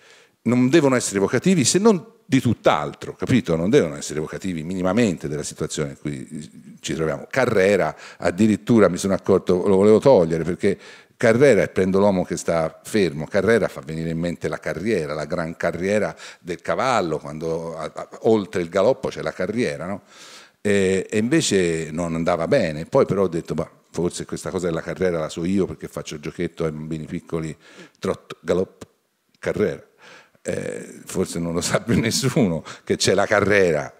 non devono essere evocativi se non di tutt'altro, capito? Non devono essere evocativi minimamente della situazione in cui ci troviamo. Carrera addirittura mi sono accorto, lo volevo togliere perché Carrera, e prendo l'uomo che sta fermo, Carrera fa venire in mente la carriera, la gran carriera del cavallo, quando a, a, oltre il galoppo c'è la carriera, no? e, e, invece non andava bene, poi però ho detto, ma forse questa cosa della carriera la so io perché faccio giochetto ai bambini piccoli, trot, galopp, carrera, Eh, forse non lo sa più nessuno che c'è la carriera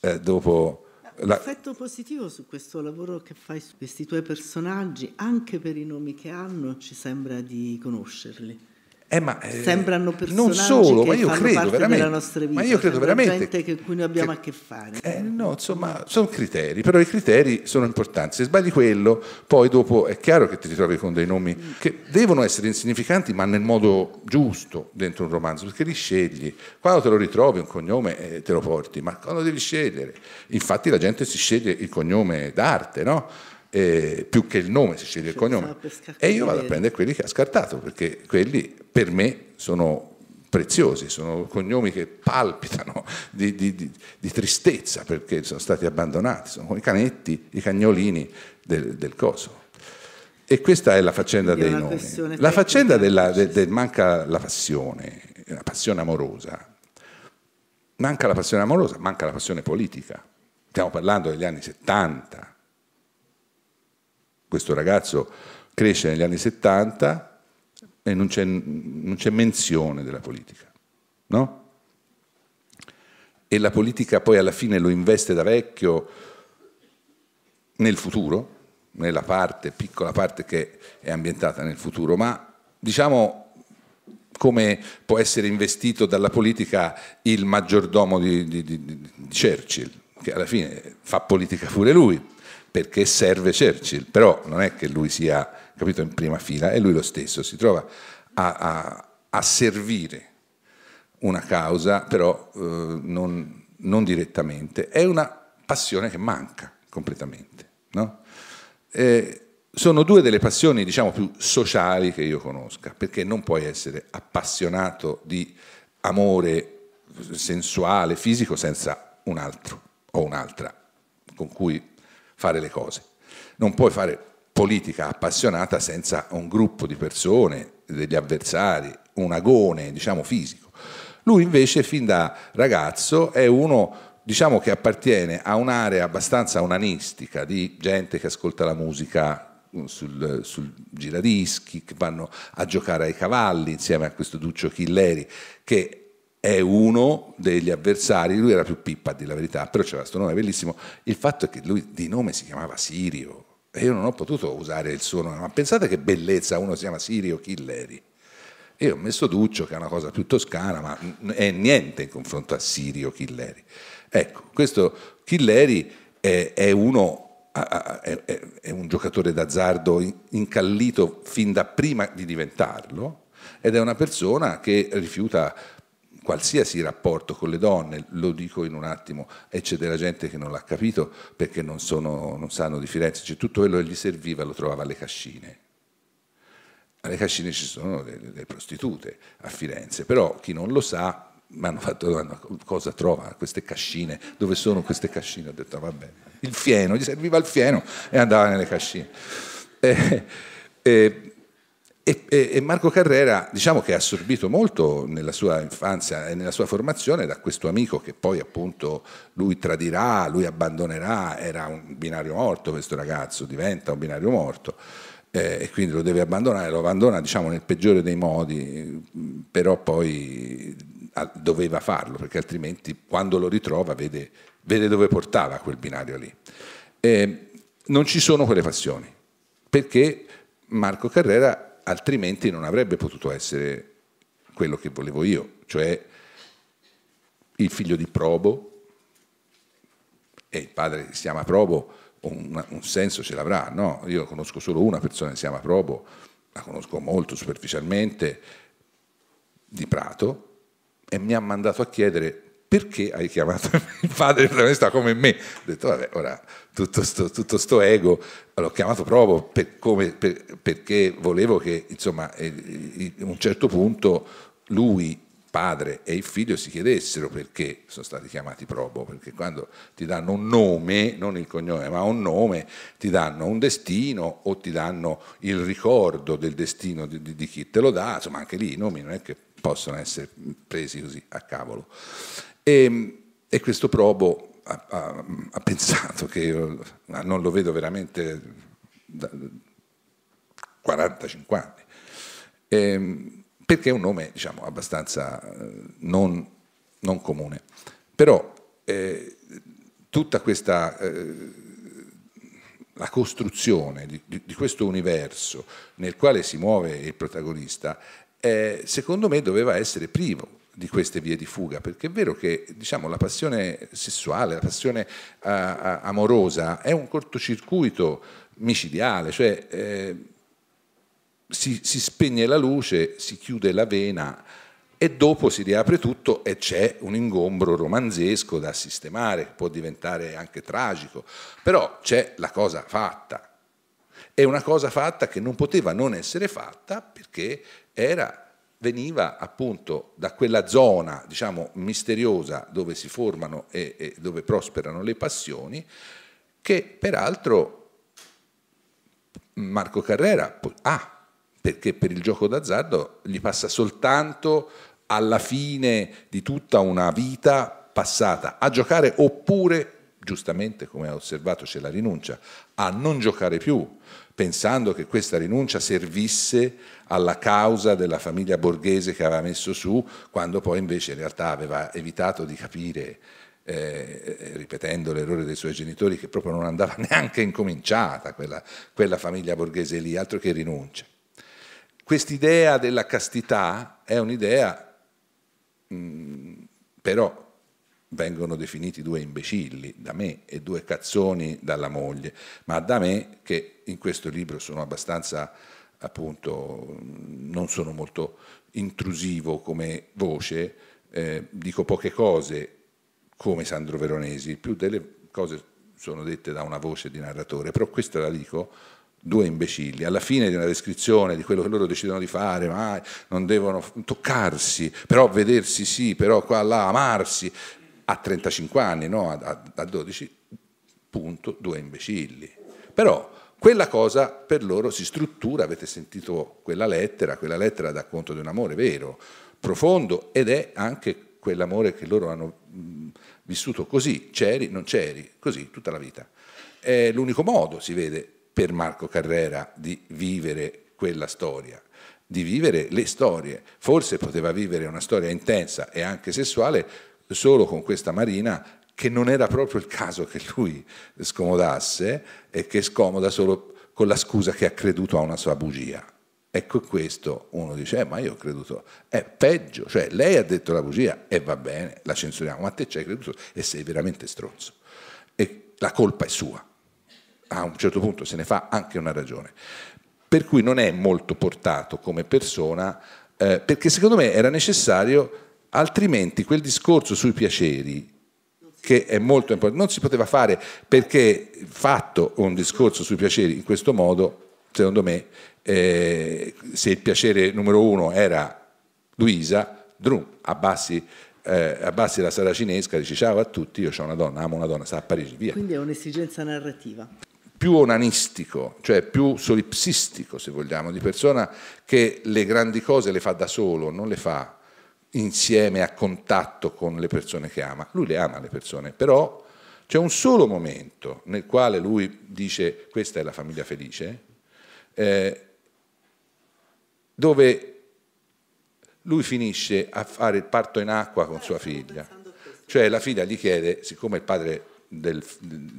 eh, dopo L'effetto positivo su questo lavoro che fai su questi tuoi personaggi, anche per i nomi che hanno, ci sembra di conoscerli. Eh, ma, eh, Sembrano personaggi non solo, ma io credo veramente, vita, ma io credo cioè, veramente gente che, cui noi abbiamo che, a che fare. Eh, no, insomma, sono criteri, però i criteri sono importanti. Se sbagli quello, poi dopo è chiaro che ti ritrovi con dei nomi che devono essere insignificanti, ma nel modo giusto dentro un romanzo, perché li scegli. Quando te lo ritrovi un cognome eh, te lo porti, ma quando devi scegliere? Infatti la gente si sceglie il cognome d'arte, no? eh, più che il nome, si sceglie il cognome. E io vado a prendere quelli che ha scartato, perché quelli per me sono preziosi, sono cognomi che palpitano di, di, di, di tristezza perché sono stati abbandonati, sono come i canetti, i cagnolini del, del coso. E questa è la faccenda Quindi dei nomi. Tecnica, la faccenda della, del, del manca la passione, la passione amorosa. Manca la passione amorosa, manca la passione politica. Stiamo parlando degli anni 70, questo ragazzo cresce negli anni 70 e non c'è, menzione della politica, no? E la politica poi alla fine lo investe da vecchio nel futuro, nella parte, piccola parte che è ambientata nel futuro, ma diciamo come può essere investito dalla politica il maggiordomo di, di, di, di Churchill, che alla fine fa politica pure lui perché serve Churchill, però non è che lui sia capito, in prima fila, è lui lo stesso, si trova a, a, a servire una causa, però eh, non, non, direttamente, è una passione che manca completamente. No? Eh, sono due delle passioni diciamo più sociali che io conosca, perché non puoi essere appassionato di amore sensuale, fisico, senza un altro o un'altra con cui fare le cose. Non puoi fare politica appassionata senza un gruppo di persone, degli avversari, un agone, diciamo, fisico. Lui invece fin da ragazzo è uno diciamo che appartiene a un'area abbastanza onanistica di gente che ascolta la musica mm, sul, sul, giradischi, che vanno a giocare ai cavalli insieme a questo Duccio Chilleri che è uno degli avversari, lui era più pippa di la verità, però c'era questo nome bellissimo, il fatto è che lui di nome si chiamava Sirio e io non ho potuto usare il suo nome, ma pensate che bellezza uno si chiama Sirio Killeri. E ho messo Duccio, che è una cosa più toscana, ma è niente in confronto a Sirio Killeri. Ecco, questo Killeri è, è uno è, un giocatore d'azzardo incallito fin da prima di diventarlo ed è una persona che rifiuta qualsiasi rapporto con le donne, lo dico in un attimo, e c'è della gente che non l'ha capito perché non, sono, non sanno di Firenze, cioè, tutto quello che gli serviva lo trovava alle cascine. Alle cascine ci sono le, le prostitute a Firenze, però chi non lo sa mi hanno fatto domanda cosa trova queste cascine, dove sono queste cascine? Ho detto ah, va bene, il fieno, gli serviva il fieno e andava nelle cascine. Eh, eh, e, e, Marco Carrera diciamo che ha assorbito molto nella sua infanzia e nella sua formazione da questo amico che poi appunto lui tradirà, lui abbandonerà, era un binario morto questo ragazzo, diventa un binario morto eh, e quindi lo deve abbandonare, lo abbandona diciamo nel peggiore dei modi, però poi ah, doveva farlo perché altrimenti quando lo ritrova vede, vede dove portava quel binario lì. Eh, non ci sono quelle passioni perché Marco Carrera altrimenti non avrebbe potuto essere quello che volevo io, cioè il figlio di Probo, e il padre si chiama Probo, un, un senso ce l'avrà, no? Io conosco solo una persona che si chiama Probo, la conosco molto superficialmente, di Prato, e mi ha mandato a chiedere perché hai chiamato il padre del protagonista come me. Ho detto, vabbè, ora tutto sto, tutto sto ego, l'ho chiamato Provo per come, per, perché volevo che insomma a eh, un certo punto lui padre e il figlio si chiedessero perché sono stati chiamati Probo, perché quando ti danno un nome, non il cognome, ma un nome, ti danno un destino o ti danno il ricordo del destino di, di, di chi te lo dà, insomma anche lì i nomi non è che possono essere presi così a cavolo. E, ehm, e questo Probo ha, ha, ha pensato che io non lo vedo veramente da 40-50 anni, ehm, perché è un nome diciamo, abbastanza eh, non, non comune. Però eh, tutta questa... Eh, la costruzione di, di, di, questo universo nel quale si muove il protagonista, eh, secondo me doveva essere privo di queste vie di fuga, perché è vero che diciamo, la passione sessuale, la passione uh, amorosa è un cortocircuito micidiale, cioè eh, si, si spegne la luce, si chiude la vena e dopo si riapre tutto e c'è un ingombro romanzesco da sistemare, che può diventare anche tragico, però c'è la cosa fatta. È una cosa fatta che non poteva non essere fatta perché era veniva appunto da quella zona diciamo misteriosa dove si formano e, e dove prosperano le passioni che peraltro Marco Carrera ha ah, perché per il gioco d'azzardo gli passa soltanto alla fine di tutta una vita passata a giocare oppure giustamente come ha osservato c'è la rinuncia a non giocare più pensando che questa rinuncia servisse alla causa della famiglia borghese che aveva messo su, quando poi invece in realtà aveva evitato di capire, eh, ripetendo l'errore dei suoi genitori, che proprio non andava neanche incominciata quella, quella famiglia borghese lì, altro che rinuncia. Quest'idea della castità è un'idea, mm, però vengono definiti due imbecilli da me e due cazzoni dalla moglie, ma da me che in questo libro sono abbastanza appunto non sono molto intrusivo come voce, eh, dico poche cose come Sandro Veronesi, più delle cose sono dette da una voce di narratore, però questa la dico due imbecilli, alla fine di una descrizione di quello che loro decidono di fare, ma non devono toccarsi, però vedersi sì, però qua là amarsi, a 35 anni, no? a, a, a 12, punto, due imbecilli. Però quella cosa per loro si struttura, avete sentito quella lettera, quella lettera dà conto di un amore vero, profondo ed è anche quell'amore che loro hanno vissuto così, c'eri, non c'eri, così tutta la vita. È l'unico modo, si vede, per Marco Carrera di vivere quella storia, di vivere le storie. Forse poteva vivere una storia intensa e anche sessuale solo con questa Marina che non era proprio il caso che lui scomodasse e che scomoda solo con la scusa che ha creduto a una sua bugia. Ecco questo, uno dice, eh, ma io ho creduto, è peggio, cioè lei ha detto la bugia e va bene, la censuriamo, ma te ci hai creduto e sei veramente stronzo. E la colpa è sua. A un certo punto se ne fa anche una ragione. Per cui non è molto portato come persona, eh, perché secondo me era necessario, altrimenti quel discorso sui piaceri che è molto importante. Non si poteva fare perché fatto un discorso sui piaceri in questo modo, secondo me, eh, se il piacere numero uno era Luisa, drum, abbassi eh, abbassi la sala cinesca, dici ciao a tutti, io ho una donna, amo una donna, sta a Parigi, via. Quindi è un'esigenza narrativa. Più onanistico, cioè più solipsistico se vogliamo, di persona che le grandi cose le fa da solo, non le fa insieme a contatto con le persone che ama. Lui le ama le persone, però c'è un solo momento nel quale lui dice questa è la famiglia felice, eh, dove lui finisce a fare il parto in acqua con sua figlia. Cioè la figlia gli chiede, siccome il padre del, del,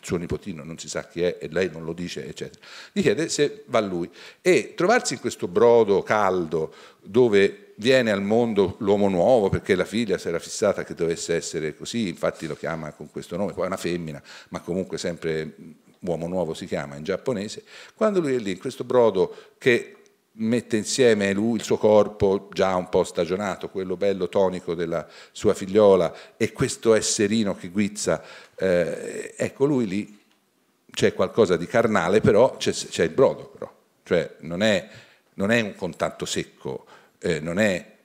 suo nipotino non si sa chi è e lei non lo dice, eccetera, gli chiede se va lui. E trovarsi in questo brodo caldo dove viene al mondo l'uomo nuovo perché la figlia si era fissata che dovesse essere così, infatti lo chiama con questo nome, qua è una femmina, ma comunque sempre uomo nuovo si chiama in giapponese, quando lui è lì in questo brodo che mette insieme lui, il suo corpo già un po' stagionato, quello bello tonico della sua figliola e questo esserino che guizza, eh, ecco lui lì c'è qualcosa di carnale però c'è, il brodo però, cioè non è, non è un contatto secco, eh, non è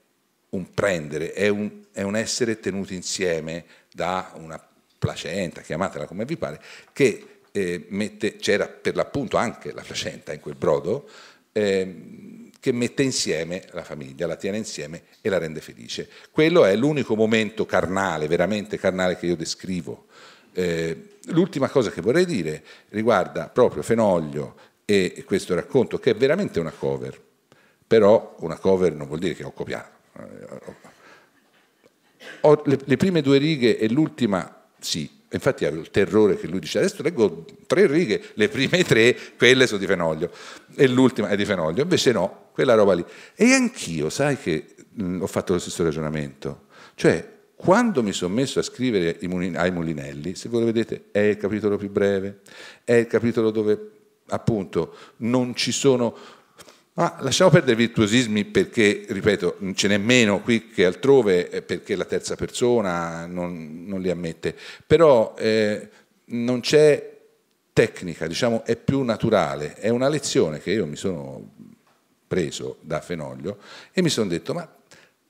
un prendere, è un, è un essere tenuto insieme da una placenta, chiamatela come vi pare, che eh, mette, c'era per l'appunto anche la placenta in quel brodo, eh, che mette insieme la famiglia, la tiene insieme e la rende felice. Quello è l'unico momento carnale, veramente carnale che io descrivo. Eh, l'ultima cosa che vorrei dire riguarda proprio Fenoglio e questo racconto, che è veramente una cover però una cover non vuol dire che eh, ho copiato. Ho le, le prime due righe e l'ultima sì, infatti avevo il terrore che lui dice adesso leggo tre righe, le prime tre, quelle sono di Fenoglio e l'ultima è di Fenoglio, invece no, quella roba lì. E anch'io, sai che mh, ho fatto lo stesso ragionamento, cioè quando mi sono messo a scrivere ai Mulinelli, se voi lo vedete, è il capitolo più breve, è il capitolo dove appunto non ci sono ma lasciamo perdere i virtuosismi perché, ripeto, ce n'è meno qui che altrove eh, perché la terza persona non, non li ammette, però eh, non c'è tecnica, diciamo, è più naturale, è una lezione che io mi sono preso da Fenoglio e mi sono detto, ma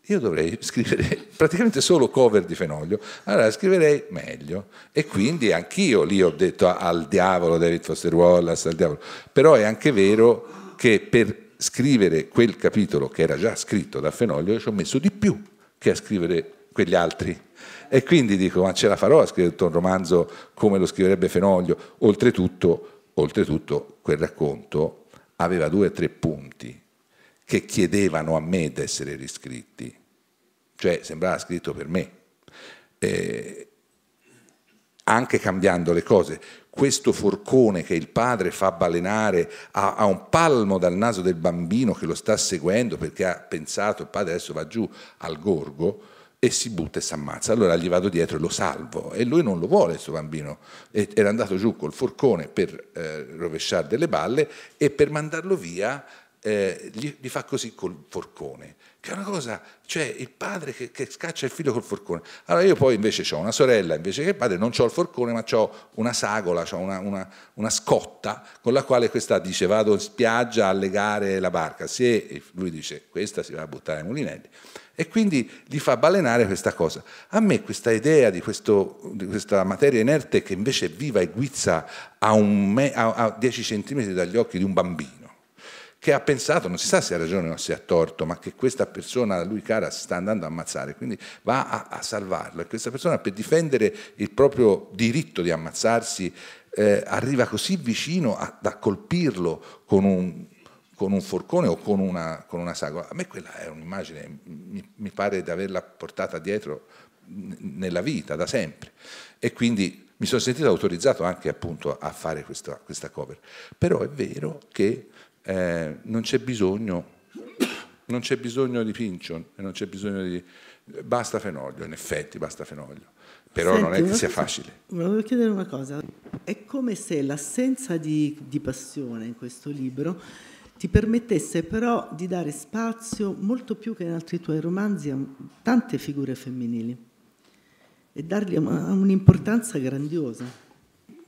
io dovrei scrivere praticamente solo cover di Fenoglio, allora scriverei meglio. E quindi anch'io lì ho detto al diavolo David Foster Wallace, al diavolo. Però è anche vero che per scrivere quel capitolo che era già scritto da Fenoglio ci ho messo di più che a scrivere quegli altri. E quindi dico, ma ce la farò a scrivere un romanzo come lo scriverebbe Fenoglio? Oltretutto, oltretutto quel racconto aveva due o tre punti che chiedevano a me di essere riscritti, cioè sembrava scritto per me, eh, anche cambiando le cose questo forcone che il padre fa balenare a, a, un palmo dal naso del bambino che lo sta seguendo perché ha pensato il padre adesso va giù al gorgo e si butta e si ammazza. Allora gli vado dietro e lo salvo e lui non lo vuole questo bambino. E, era andato giù col forcone per eh, rovesciare delle balle e per mandarlo via eh, gli, gli fa così col forcone che è una cosa, cioè il padre che, che, scaccia il figlio col forcone. Allora io poi invece ho una sorella, invece che padre, non ho il forcone, ma ho una sagola, ho una, una, una, scotta con la quale questa dice vado in spiaggia a legare la barca, se lui dice questa si va a buttare ai mulinelli. E quindi gli fa balenare questa cosa. A me questa idea di, questo, di questa materia inerte che invece è viva e guizza a, a 10 centimetri dagli occhi di un bambino, che ha pensato, non si sa se ha ragione o se ha torto, ma che questa persona, lui cara, si sta andando a ammazzare, quindi va a, a salvarlo. E questa persona, per difendere il proprio diritto di ammazzarsi, eh, arriva così vicino a, da colpirlo con un, con un forcone o con una, con una, sagola. A me quella è un'immagine, mi, mi pare di averla portata dietro nella vita, da sempre. E quindi mi sono sentito autorizzato anche appunto a fare questa, questa cover. Però è vero che eh, non c'è bisogno, non c'è bisogno, di pincio non c'è bisogno di... Basta Fenoglio, in effetti basta Fenoglio, però Senti, non è che sia facile. Volevo chiedere una cosa, è come se l'assenza di, di passione in questo libro ti permettesse però di dare spazio, molto più che in altri tuoi romanzi, a tante figure femminili e dargli un'importanza grandiosa.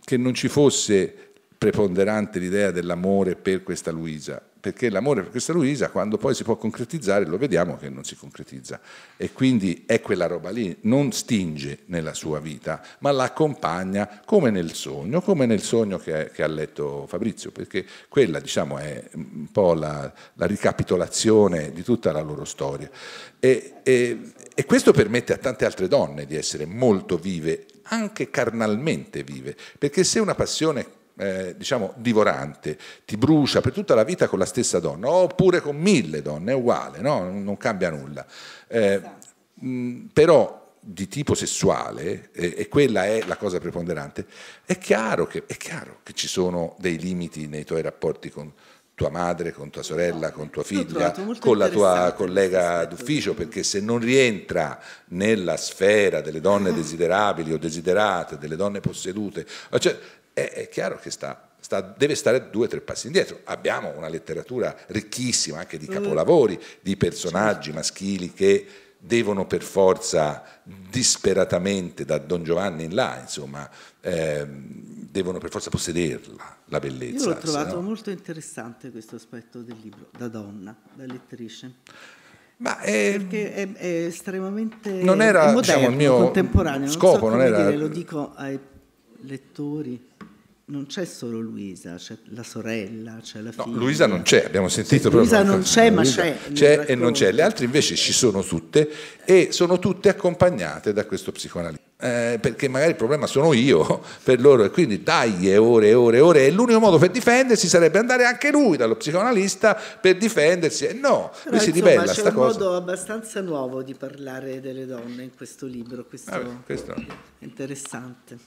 Che non ci fosse preponderante l'idea dell'amore per questa Luisa, perché l'amore per questa Luisa quando poi si può concretizzare lo vediamo che non si concretizza e quindi è quella roba lì, non stinge nella sua vita, ma l'accompagna come nel sogno, come nel sogno che, che ha letto Fabrizio, perché quella diciamo è un po' la, la ricapitolazione di tutta la loro storia. E, e, e questo permette a tante altre donne di essere molto vive, anche carnalmente vive, perché se una passione eh, diciamo divorante, ti brucia per tutta la vita con la stessa donna, oppure con mille donne, è uguale, no? non cambia nulla. Eh, esatto. mh, mm, però di tipo sessuale, eh, e quella è la cosa preponderante, è chiaro, che, è chiaro che ci sono dei limiti nei tuoi rapporti con tua madre, con tua sorella, con tua figlia, con la tua collega d'ufficio, perché se non rientra nella sfera delle donne desiderabili o desiderate, delle donne possedute, cioè, è, è chiaro che sta, sta, deve stare due o tre passi indietro. Abbiamo una letteratura ricchissima anche di mm. capolavori, di personaggi certo. maschili che devono per forza disperatamente da Don Giovanni in là, insomma, ehm, devono per forza possederla, la bellezza. Io l'ho trovato no? molto interessante questo aspetto del libro, da donna, da lettrice. Ma è, ehm, Perché è, è estremamente non era, moderno, diciamo, il mio contemporaneo. Scopo, non so non era... Dire, lo dico ai lettori non c'è solo Luisa, c'è la sorella, c'è la figlia. No, Luisa non c'è, abbiamo sentito proprio. Luisa non c'è, ma c'è. C'è e non c'è. Le altre invece ci sono tutte e sono tutte accompagnate da questo psicoanalista. Eh, perché magari il problema sono io per loro e quindi taglie ore e ore e ore e l'unico modo per difendersi sarebbe andare anche lui dallo psicoanalista per difendersi e no, Però, lui si ribella c'è sta un cosa. modo abbastanza nuovo di parlare delle donne in questo libro questo, Vabbè, questo... è interessante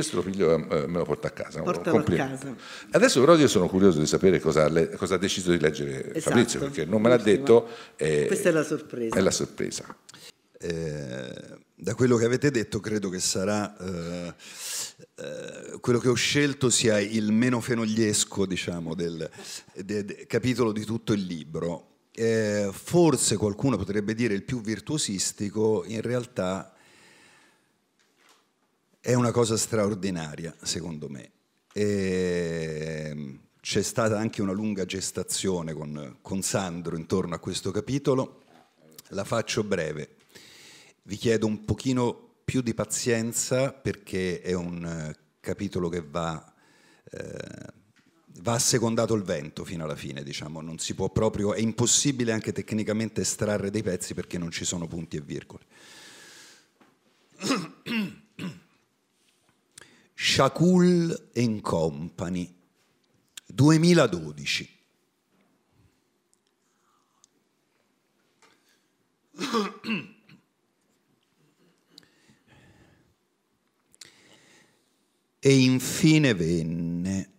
questo lo figlio eh, me lo porta a casa. Portalo a casa. Adesso però io sono curioso di sapere cosa, cosa ha deciso di leggere esatto. Fabrizio, perché non me l'ha detto. Eh, Questa è la sorpresa. È la sorpresa. Eh, da quello che avete detto credo che sarà eh, eh, quello che ho scelto sia il meno fenogliesco diciamo, del, del, del, capitolo di tutto il libro. Eh, forse qualcuno potrebbe dire il più virtuosistico, in realtà è una cosa straordinaria, secondo me. E ehm, c'è stata anche una lunga gestazione con, con Sandro intorno a questo capitolo. La faccio breve. Vi chiedo un pochino più di pazienza perché è un eh, capitolo che va... Eh, va assecondato il vento fino alla fine, diciamo, non si può proprio, è impossibile anche tecnicamente estrarre dei pezzi perché non ci sono punti e virgole. Shakul Company, 2012. E infine venne,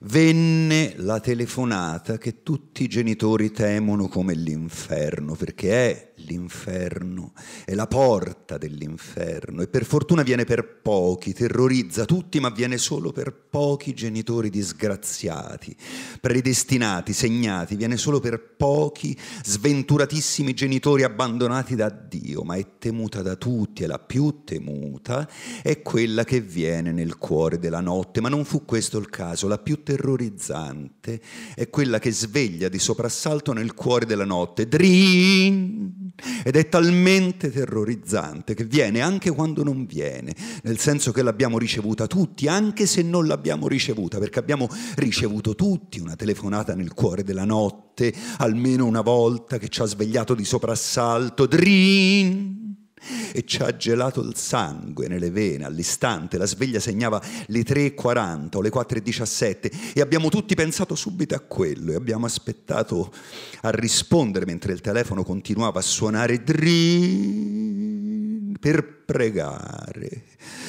venne la telefonata che tutti i genitori temono come l'inferno, perché è l'inferno, è la porta dell'inferno e per fortuna viene per pochi, terrorizza tutti ma viene solo per pochi genitori disgraziati, predestinati, segnati, viene solo per pochi sventuratissimi genitori abbandonati da Dio, ma è temuta da tutti e la più temuta è quella che viene nel cuore della notte, ma non fu questo il caso, la più terrorizzante è quella che sveglia di soprassalto nel cuore della notte. Drin! ed è talmente terrorizzante che viene anche quando non viene, nel senso che l'abbiamo ricevuta tutti, anche se non l'abbiamo ricevuta, perché abbiamo ricevuto tutti una telefonata nel cuore della notte, almeno una volta che ci ha svegliato di soprassalto, drin e ci ha gelato il sangue nelle vene all'istante, la sveglia segnava le 3.40 o le 4.17 e abbiamo tutti pensato subito a quello e abbiamo aspettato a rispondere mentre il telefono continuava a suonare dritto per pregare.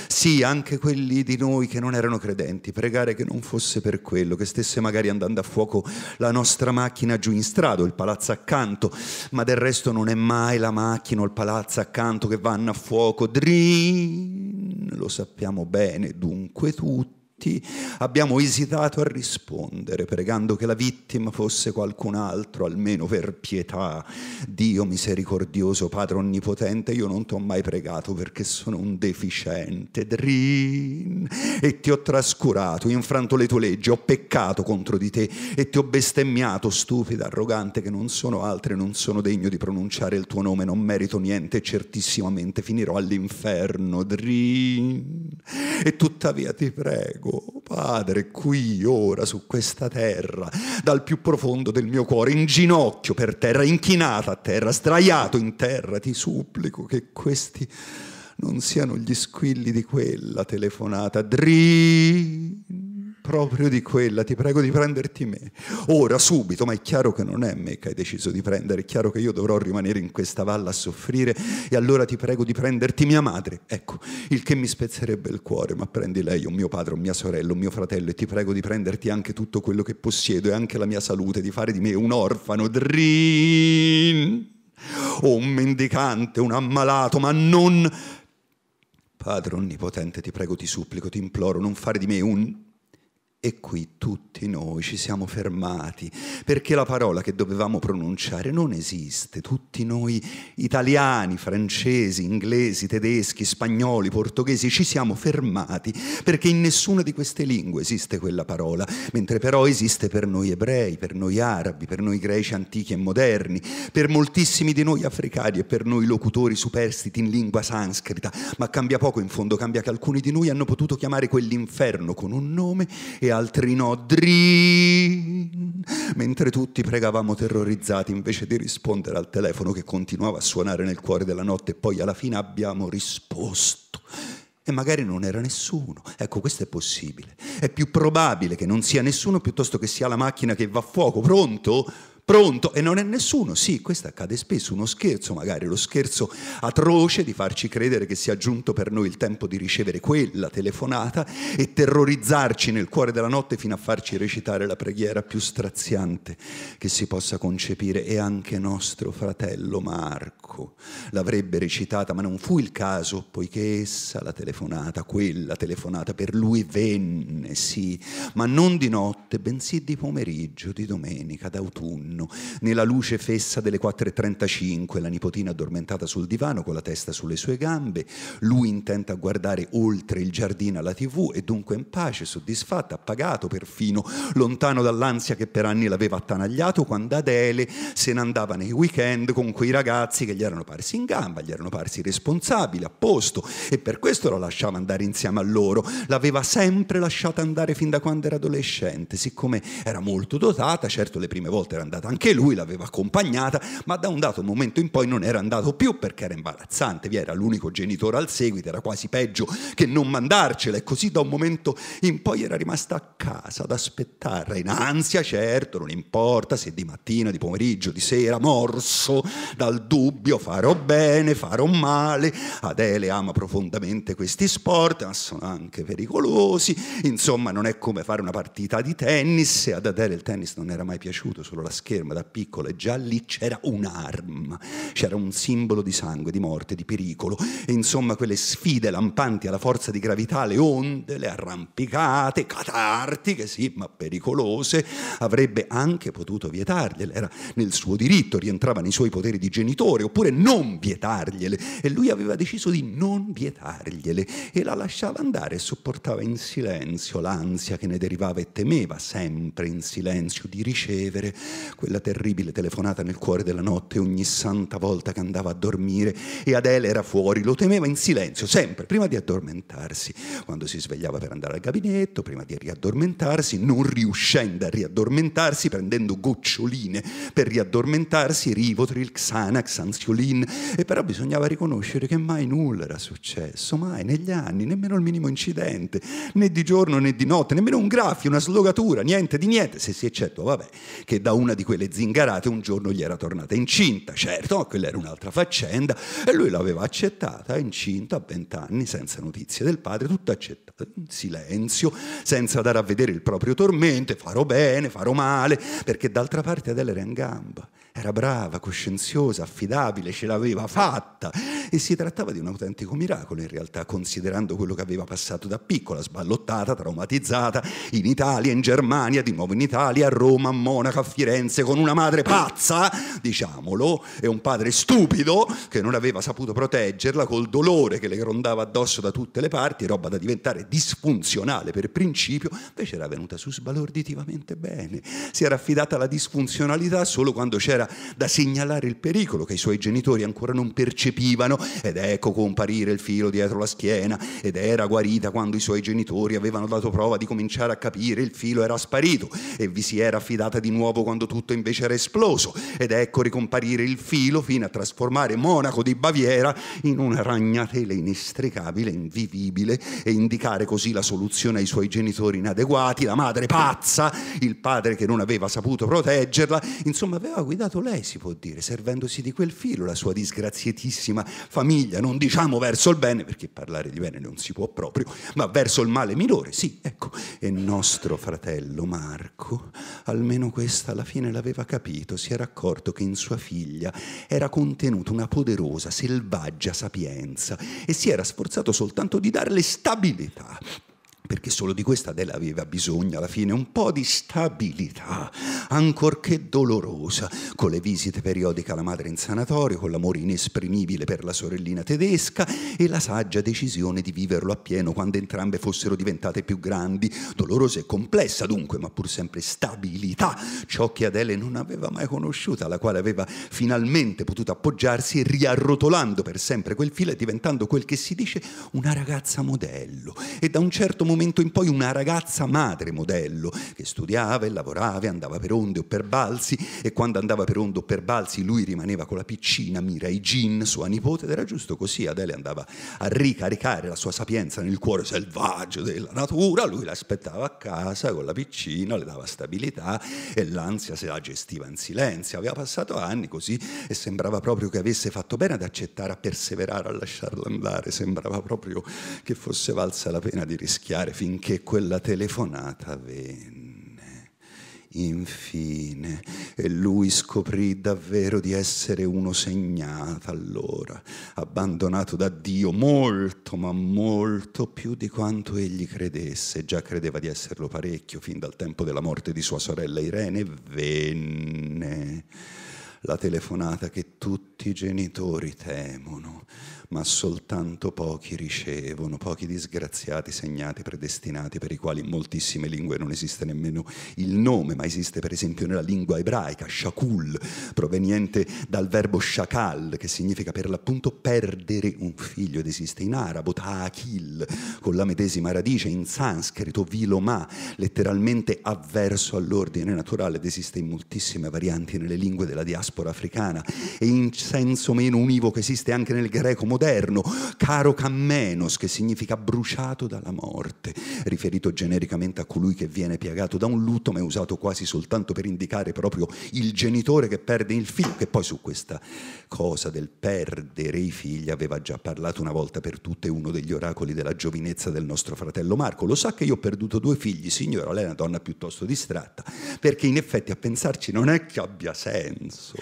Sì, anche quelli di noi che non erano credenti, pregare che non fosse per quello, che stesse magari andando a fuoco la nostra macchina giù in strada, il palazzo accanto, ma del resto non è mai la macchina o il palazzo accanto che vanno a fuoco. Drin, lo sappiamo bene, dunque tutti abbiamo esitato a rispondere, pregando che la vittima fosse qualcun altro, almeno per pietà. Dio misericordioso, Padre Onnipotente, io non ti ho mai pregato perché sono un deficiente, drin, e ti ho trascurato, infranto le tue leggi, ho peccato contro di te e ti ho bestemmiato, stupida, arrogante, che non sono altre, non sono degno di pronunciare il tuo nome, non merito niente, certissimamente finirò all'inferno, drin. E tuttavia ti prego, Padre, qui, ora, su questa terra, dal più profondo del mio cuore, in ginocchio per terra, inchinata a terra, sdraiato in terra, ti supplico che questi non siano gli squilli di quella telefonata. Drin proprio di quella, ti prego di prenderti me. Ora, subito, ma è chiaro che non è me che hai deciso di prendere, è chiaro che io dovrò rimanere in questa valla a soffrire e allora ti prego di prenderti mia madre. Ecco, il che mi spezzerebbe il cuore, ma prendi lei, o mio padre, o mia sorella, o mio fratello, e ti prego di prenderti anche tutto quello che possiedo e anche la mia salute, di fare di me un orfano. Drin! O un mendicante, un ammalato, ma non... Padre onnipotente, ti prego, ti supplico, ti imploro, non fare di me un e qui tutti noi ci siamo fermati, perché la parola che dovevamo pronunciare non esiste. Tutti noi italiani, francesi, inglesi, tedeschi, spagnoli, portoghesi ci siamo fermati, perché in nessuna di queste lingue esiste quella parola, mentre però esiste per noi ebrei, per noi arabi, per noi greci antichi e moderni, per moltissimi di noi africani e per noi locutori superstiti in lingua sanscrita. Ma cambia poco in fondo, cambia che alcuni di noi hanno potuto chiamare quell'inferno con un nome e altri no. Drin. Mentre tutti pregavamo terrorizzati invece di rispondere al telefono che continuava a suonare nel cuore della notte e poi alla fine abbiamo risposto. E magari non era nessuno. Ecco, questo è possibile. È più probabile che non sia nessuno piuttosto che sia la macchina che va a fuoco. Pronto? pronto e non è nessuno. Sì, questo accade spesso, uno scherzo magari, lo scherzo atroce di farci credere che sia giunto per noi il tempo di ricevere quella telefonata e terrorizzarci nel cuore della notte fino a farci recitare la preghiera più straziante che si possa concepire e anche nostro fratello Marco l'avrebbe recitata, ma non fu il caso, poiché essa, la telefonata, quella telefonata per lui venne, sì, ma non di notte, bensì di pomeriggio, di domenica, d'autunno sonno. Nella luce fessa delle 4.35, la nipotina addormentata sul divano con la testa sulle sue gambe, lui intenta guardare oltre il giardino alla tv e dunque in pace, soddisfatta, appagato perfino, lontano dall'ansia che per anni l'aveva attanagliato quando Adele se ne andava nei weekend con quei ragazzi che gli erano parsi in gamba, gli erano parsi responsabili, a posto e per questo la lasciava andare insieme a loro, l'aveva sempre lasciata andare fin da quando era adolescente, siccome era molto dotata, certo le prime volte era andata fidanzata, anche lui l'aveva accompagnata, ma da un dato momento in poi non era andato più perché era imbarazzante, vi era l'unico genitore al seguito, era quasi peggio che non mandarcela e così da un momento in poi era rimasta a casa ad aspettarla, in ansia certo, non importa se di mattina, di pomeriggio, di sera, morso dal dubbio farò bene, farò male, Adele ama profondamente questi sport, ma sono anche pericolosi, insomma non è come fare una partita di tennis, ad Adele il tennis non era mai piaciuto, solo la schiena ferma da piccola e già lì c'era un'arma, c'era un simbolo di sangue, di morte, di pericolo, e insomma quelle sfide lampanti alla forza di gravità, le onde, le arrampicate, catartiche, sì, ma pericolose, avrebbe anche potuto vietargliele, era nel suo diritto, rientrava nei suoi poteri di genitore, oppure non vietargliele, e lui aveva deciso di non vietargliele e la lasciava andare e sopportava in silenzio l'ansia che ne derivava e temeva sempre in silenzio di ricevere quella terribile telefonata nel cuore della notte ogni santa volta che andava a dormire e Adele era fuori, lo temeva in silenzio, sempre, prima di addormentarsi, quando si svegliava per andare al gabinetto, prima di riaddormentarsi, non riuscendo a riaddormentarsi, prendendo goccioline per riaddormentarsi, Rivotril, Xanax, Ansiolin, e però bisognava riconoscere che mai nulla era successo, mai negli anni, nemmeno il minimo incidente, né di giorno né di notte, nemmeno un graffio, una slogatura, niente di niente, se si eccetto, vabbè, che da una di quelle quelle zingarate un giorno gli era tornata incinta, certo, ma quella era un'altra faccenda e lui l'aveva accettata, incinta a vent'anni, senza notizie del padre, tutto accettato, in silenzio, senza dare a vedere il proprio tormento, farò bene, farò male, perché d'altra parte Adele era in gamba era brava, coscienziosa, affidabile, ce l'aveva fatta e si trattava di un autentico miracolo in realtà, considerando quello che aveva passato da piccola, sballottata, traumatizzata, in Italia, in Germania, di nuovo in Italia, a Roma, a Monaco, a Firenze, con una madre pazza, diciamolo, e un padre stupido che non aveva saputo proteggerla col dolore che le grondava addosso da tutte le parti, roba da diventare disfunzionale per principio, invece era venuta su sbalorditivamente bene. Si era affidata alla disfunzionalità solo quando c'era maniera da segnalare il pericolo che i suoi genitori ancora non percepivano ed ecco comparire il filo dietro la schiena ed era guarita quando i suoi genitori avevano dato prova di cominciare a capire il filo era sparito e vi si era affidata di nuovo quando tutto invece era esploso ed ecco ricomparire il filo fino a trasformare Monaco di Baviera in una ragnatela inestricabile, invivibile e indicare così la soluzione ai suoi genitori inadeguati, la madre pazza, il padre che non aveva saputo proteggerla, insomma aveva guidato stato lei, si può dire, servendosi di quel filo, la sua disgraziatissima famiglia, non diciamo verso il bene, perché parlare di bene non si può proprio, ma verso il male minore, sì, ecco. E nostro fratello Marco, almeno questa alla fine l'aveva capito, si era accorto che in sua figlia era contenuta una poderosa, selvaggia sapienza e si era sforzato soltanto di darle stabilità perché solo di questa Adele aveva bisogno alla fine, un po' di stabilità, ancorché dolorosa, con le visite periodiche alla madre in sanatorio, con l'amore inesprimibile per la sorellina tedesca e la saggia decisione di viverlo appieno quando entrambe fossero diventate più grandi, dolorosa e complessa dunque, ma pur sempre stabilità, ciò che Adele non aveva mai conosciuta, alla quale aveva finalmente potuto appoggiarsi, riarrotolando per sempre quel filo e diventando quel che si dice una ragazza modello. E da un certo momento momento in poi una ragazza madre modello che studiava e lavorava e andava per onde o per balzi e quando andava per onde o per balzi lui rimaneva con la piccina Mira i Jean, sua nipote ed era giusto così Adele andava a ricaricare la sua sapienza nel cuore selvaggio della natura, lui l'aspettava a casa con la piccina, le dava stabilità e l'ansia se la gestiva in silenzio, aveva passato anni così e sembrava proprio che avesse fatto bene ad accettare, a perseverare, a lasciarla andare, sembrava proprio che fosse valsa la pena di rischiare aspettare finché quella telefonata venne. Infine, e lui scoprì davvero di essere uno segnato allora, abbandonato da Dio molto, ma molto più di quanto egli credesse. Già credeva di esserlo parecchio fin dal tempo della morte di sua sorella Irene. Venne la telefonata che tutti i genitori temono ma soltanto pochi ricevono, pochi disgraziati, segnati, predestinati, per i quali in moltissime lingue non esiste nemmeno il nome, ma esiste per esempio nella lingua ebraica, shakul, proveniente dal verbo shakal, che significa per l'appunto perdere un figlio, ed esiste in arabo, ta'akil, con la medesima radice, in sanscrito, viloma, letteralmente avverso all'ordine naturale, ed esiste in moltissime varianti nelle lingue della diaspora africana, e in senso meno univoco esiste anche nel greco moderno, caro cammenos, che significa bruciato dalla morte, riferito genericamente a colui che viene piegato da un lutto, ma è usato quasi soltanto per indicare proprio il genitore che perde il figlio, che poi su questa cosa del perdere i figli aveva già parlato una volta per tutte uno degli oracoli della giovinezza del nostro fratello Marco. Lo sa che io ho perduto due figli, signora, lei è una donna piuttosto distratta, perché in effetti a pensarci non è che abbia senso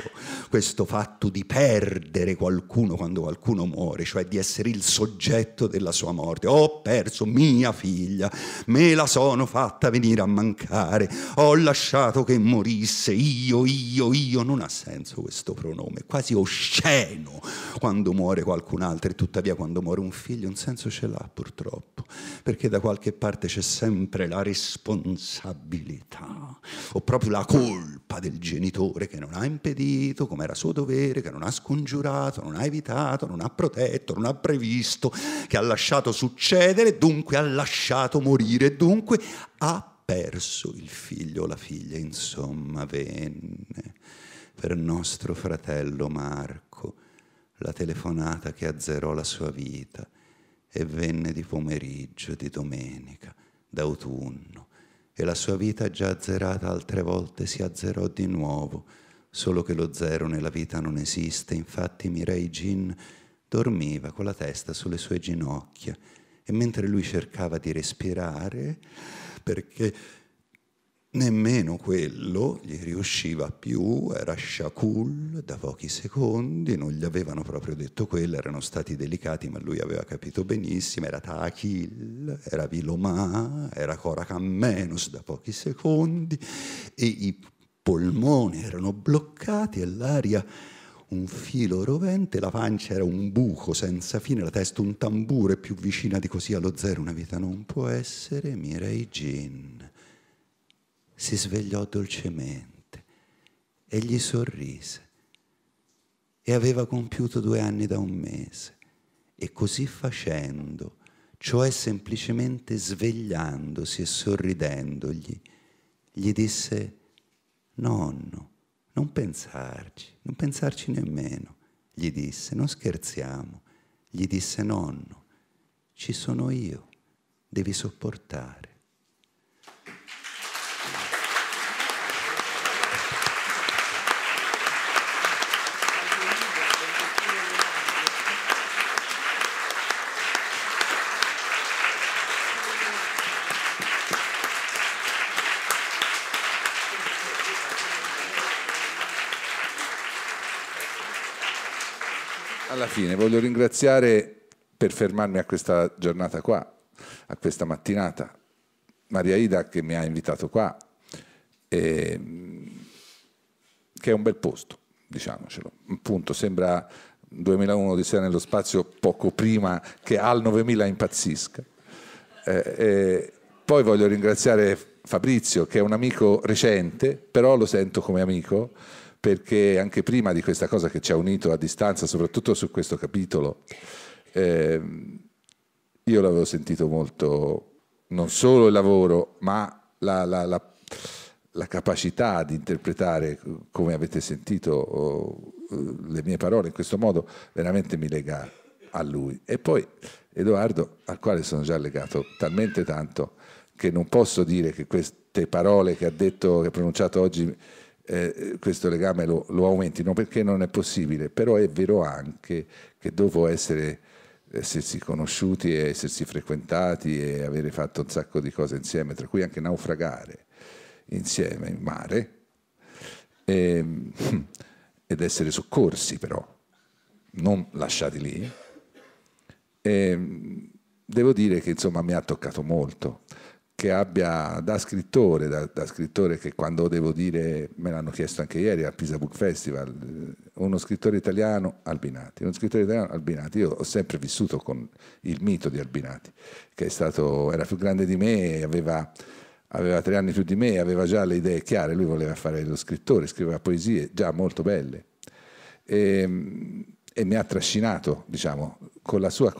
questo fatto di perdere qualcuno quando qualcuno muore amore, cioè di essere il soggetto della sua morte. Ho perso mia figlia, me la sono fatta venire a mancare, ho lasciato che morisse io, io, io. Non ha senso questo pronome, è quasi osceno quando muore qualcun altro e tuttavia quando muore un figlio un senso ce l'ha purtroppo, perché da qualche parte c'è sempre la responsabilità o proprio la colpa del genitore che non ha impedito, come era suo dovere, che non ha scongiurato, non ha evitato, non ha protetto protetto, non ha previsto, che ha lasciato succedere, dunque ha lasciato morire, dunque ha perso il figlio o la figlia, insomma venne per nostro fratello Marco la telefonata che azzerò la sua vita e venne di pomeriggio, di domenica, d'autunno e la sua vita già azzerata altre volte si azzerò di nuovo, solo che lo zero nella vita non esiste, infatti Mirai Gin dormiva con la testa sulle sue ginocchia e mentre lui cercava di respirare, perché nemmeno quello gli riusciva più, era sciacul da pochi secondi, non gli avevano proprio detto quello, erano stati delicati, ma lui aveva capito benissimo, era Taakil, era Vilomà, era Coracammenos da pochi secondi e i polmoni erano bloccati e l'aria un filo rovente, la pancia era un buco senza fine, la testa un tamburo e più vicina di così allo zero una vita non può essere, Mirai Jin si svegliò dolcemente e gli sorrise e aveva compiuto due anni da un mese e così facendo, cioè semplicemente svegliandosi e sorridendogli, gli disse nonno non pensarci, non pensarci nemmeno, gli disse, non scherziamo. Gli disse nonno, ci sono io, devi sopportare. alla fine voglio ringraziare per fermarmi a questa giornata qua, a questa mattinata, Maria Ida che mi ha invitato qua, e, mm, che è un bel posto, diciamocelo. Appunto, sembra 2001 di sera nello spazio poco prima che al 9000 impazzisca. Eh, eh, poi voglio ringraziare Fabrizio che è un amico recente, però lo sento come amico perché anche prima di questa cosa che ci ha unito a distanza, soprattutto su questo capitolo, eh, io l'avevo sentito molto, non solo il lavoro, ma la, la, la, la capacità di interpretare, come avete sentito, le mie parole in questo modo, veramente mi lega a lui. E poi Edoardo, al quale sono già legato talmente tanto che non posso dire che queste parole che ha detto, che ha pronunciato oggi, eh, eh, questo legame lo, lo, aumentino perché non è possibile, però è vero anche che dopo essere, essersi conosciuti e essersi frequentati e avere fatto un sacco di cose insieme, tra cui anche naufragare insieme in mare e, ehm, ed essere soccorsi però, non lasciati lì, e, ehm, devo dire che insomma mi ha toccato molto che abbia da scrittore, da, da, scrittore che quando devo dire, me l'hanno chiesto anche ieri al Pisa Book Festival, uno scrittore italiano Albinati, uno scrittore italiano Albinati, io ho sempre vissuto con il mito di Albinati, che stato, era più grande di me aveva, aveva, tre anni più di me, aveva già le idee chiare, lui voleva fare lo scrittore, scriveva poesie già molto belle e, ehm, e mi ha trascinato, diciamo, con la sua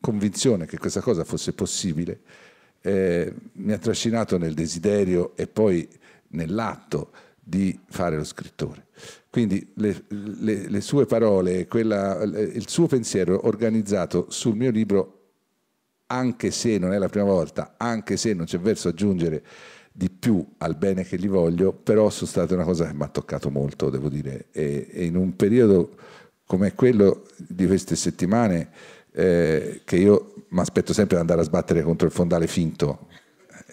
convinzione che questa cosa fosse possibile eh, mi ha trascinato nel desiderio e poi nell'atto di fare lo scrittore. Quindi le, le, le sue parole, quella, il suo pensiero organizzato sul mio libro, anche se non è la prima volta, anche se non c'è verso aggiungere di più al bene che gli voglio, però sono stata una cosa che mi ha toccato molto, devo dire, e, e in un periodo come quello di queste settimane eh, che io mi aspetto sempre ad andare a sbattere contro il fondale finto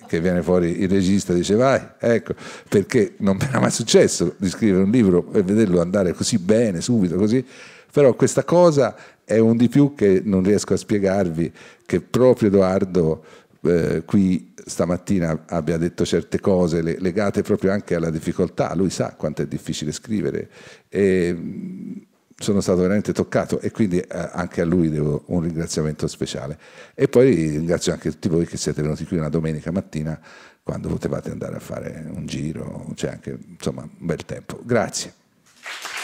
che viene fuori il regista e dice vai ecco perché non mi era mai successo di scrivere un libro e vederlo andare così bene subito così però questa cosa è un di più che non riesco a spiegarvi che proprio Edoardo eh, qui stamattina abbia detto certe cose legate proprio anche alla difficoltà, lui sa quanto è difficile scrivere e sono stato veramente toccato e quindi eh, anche a lui devo un ringraziamento speciale. E poi ringrazio anche tutti voi che siete venuti qui una domenica mattina quando potevate andare a fare un giro, c'è cioè anche insomma un bel tempo. Grazie.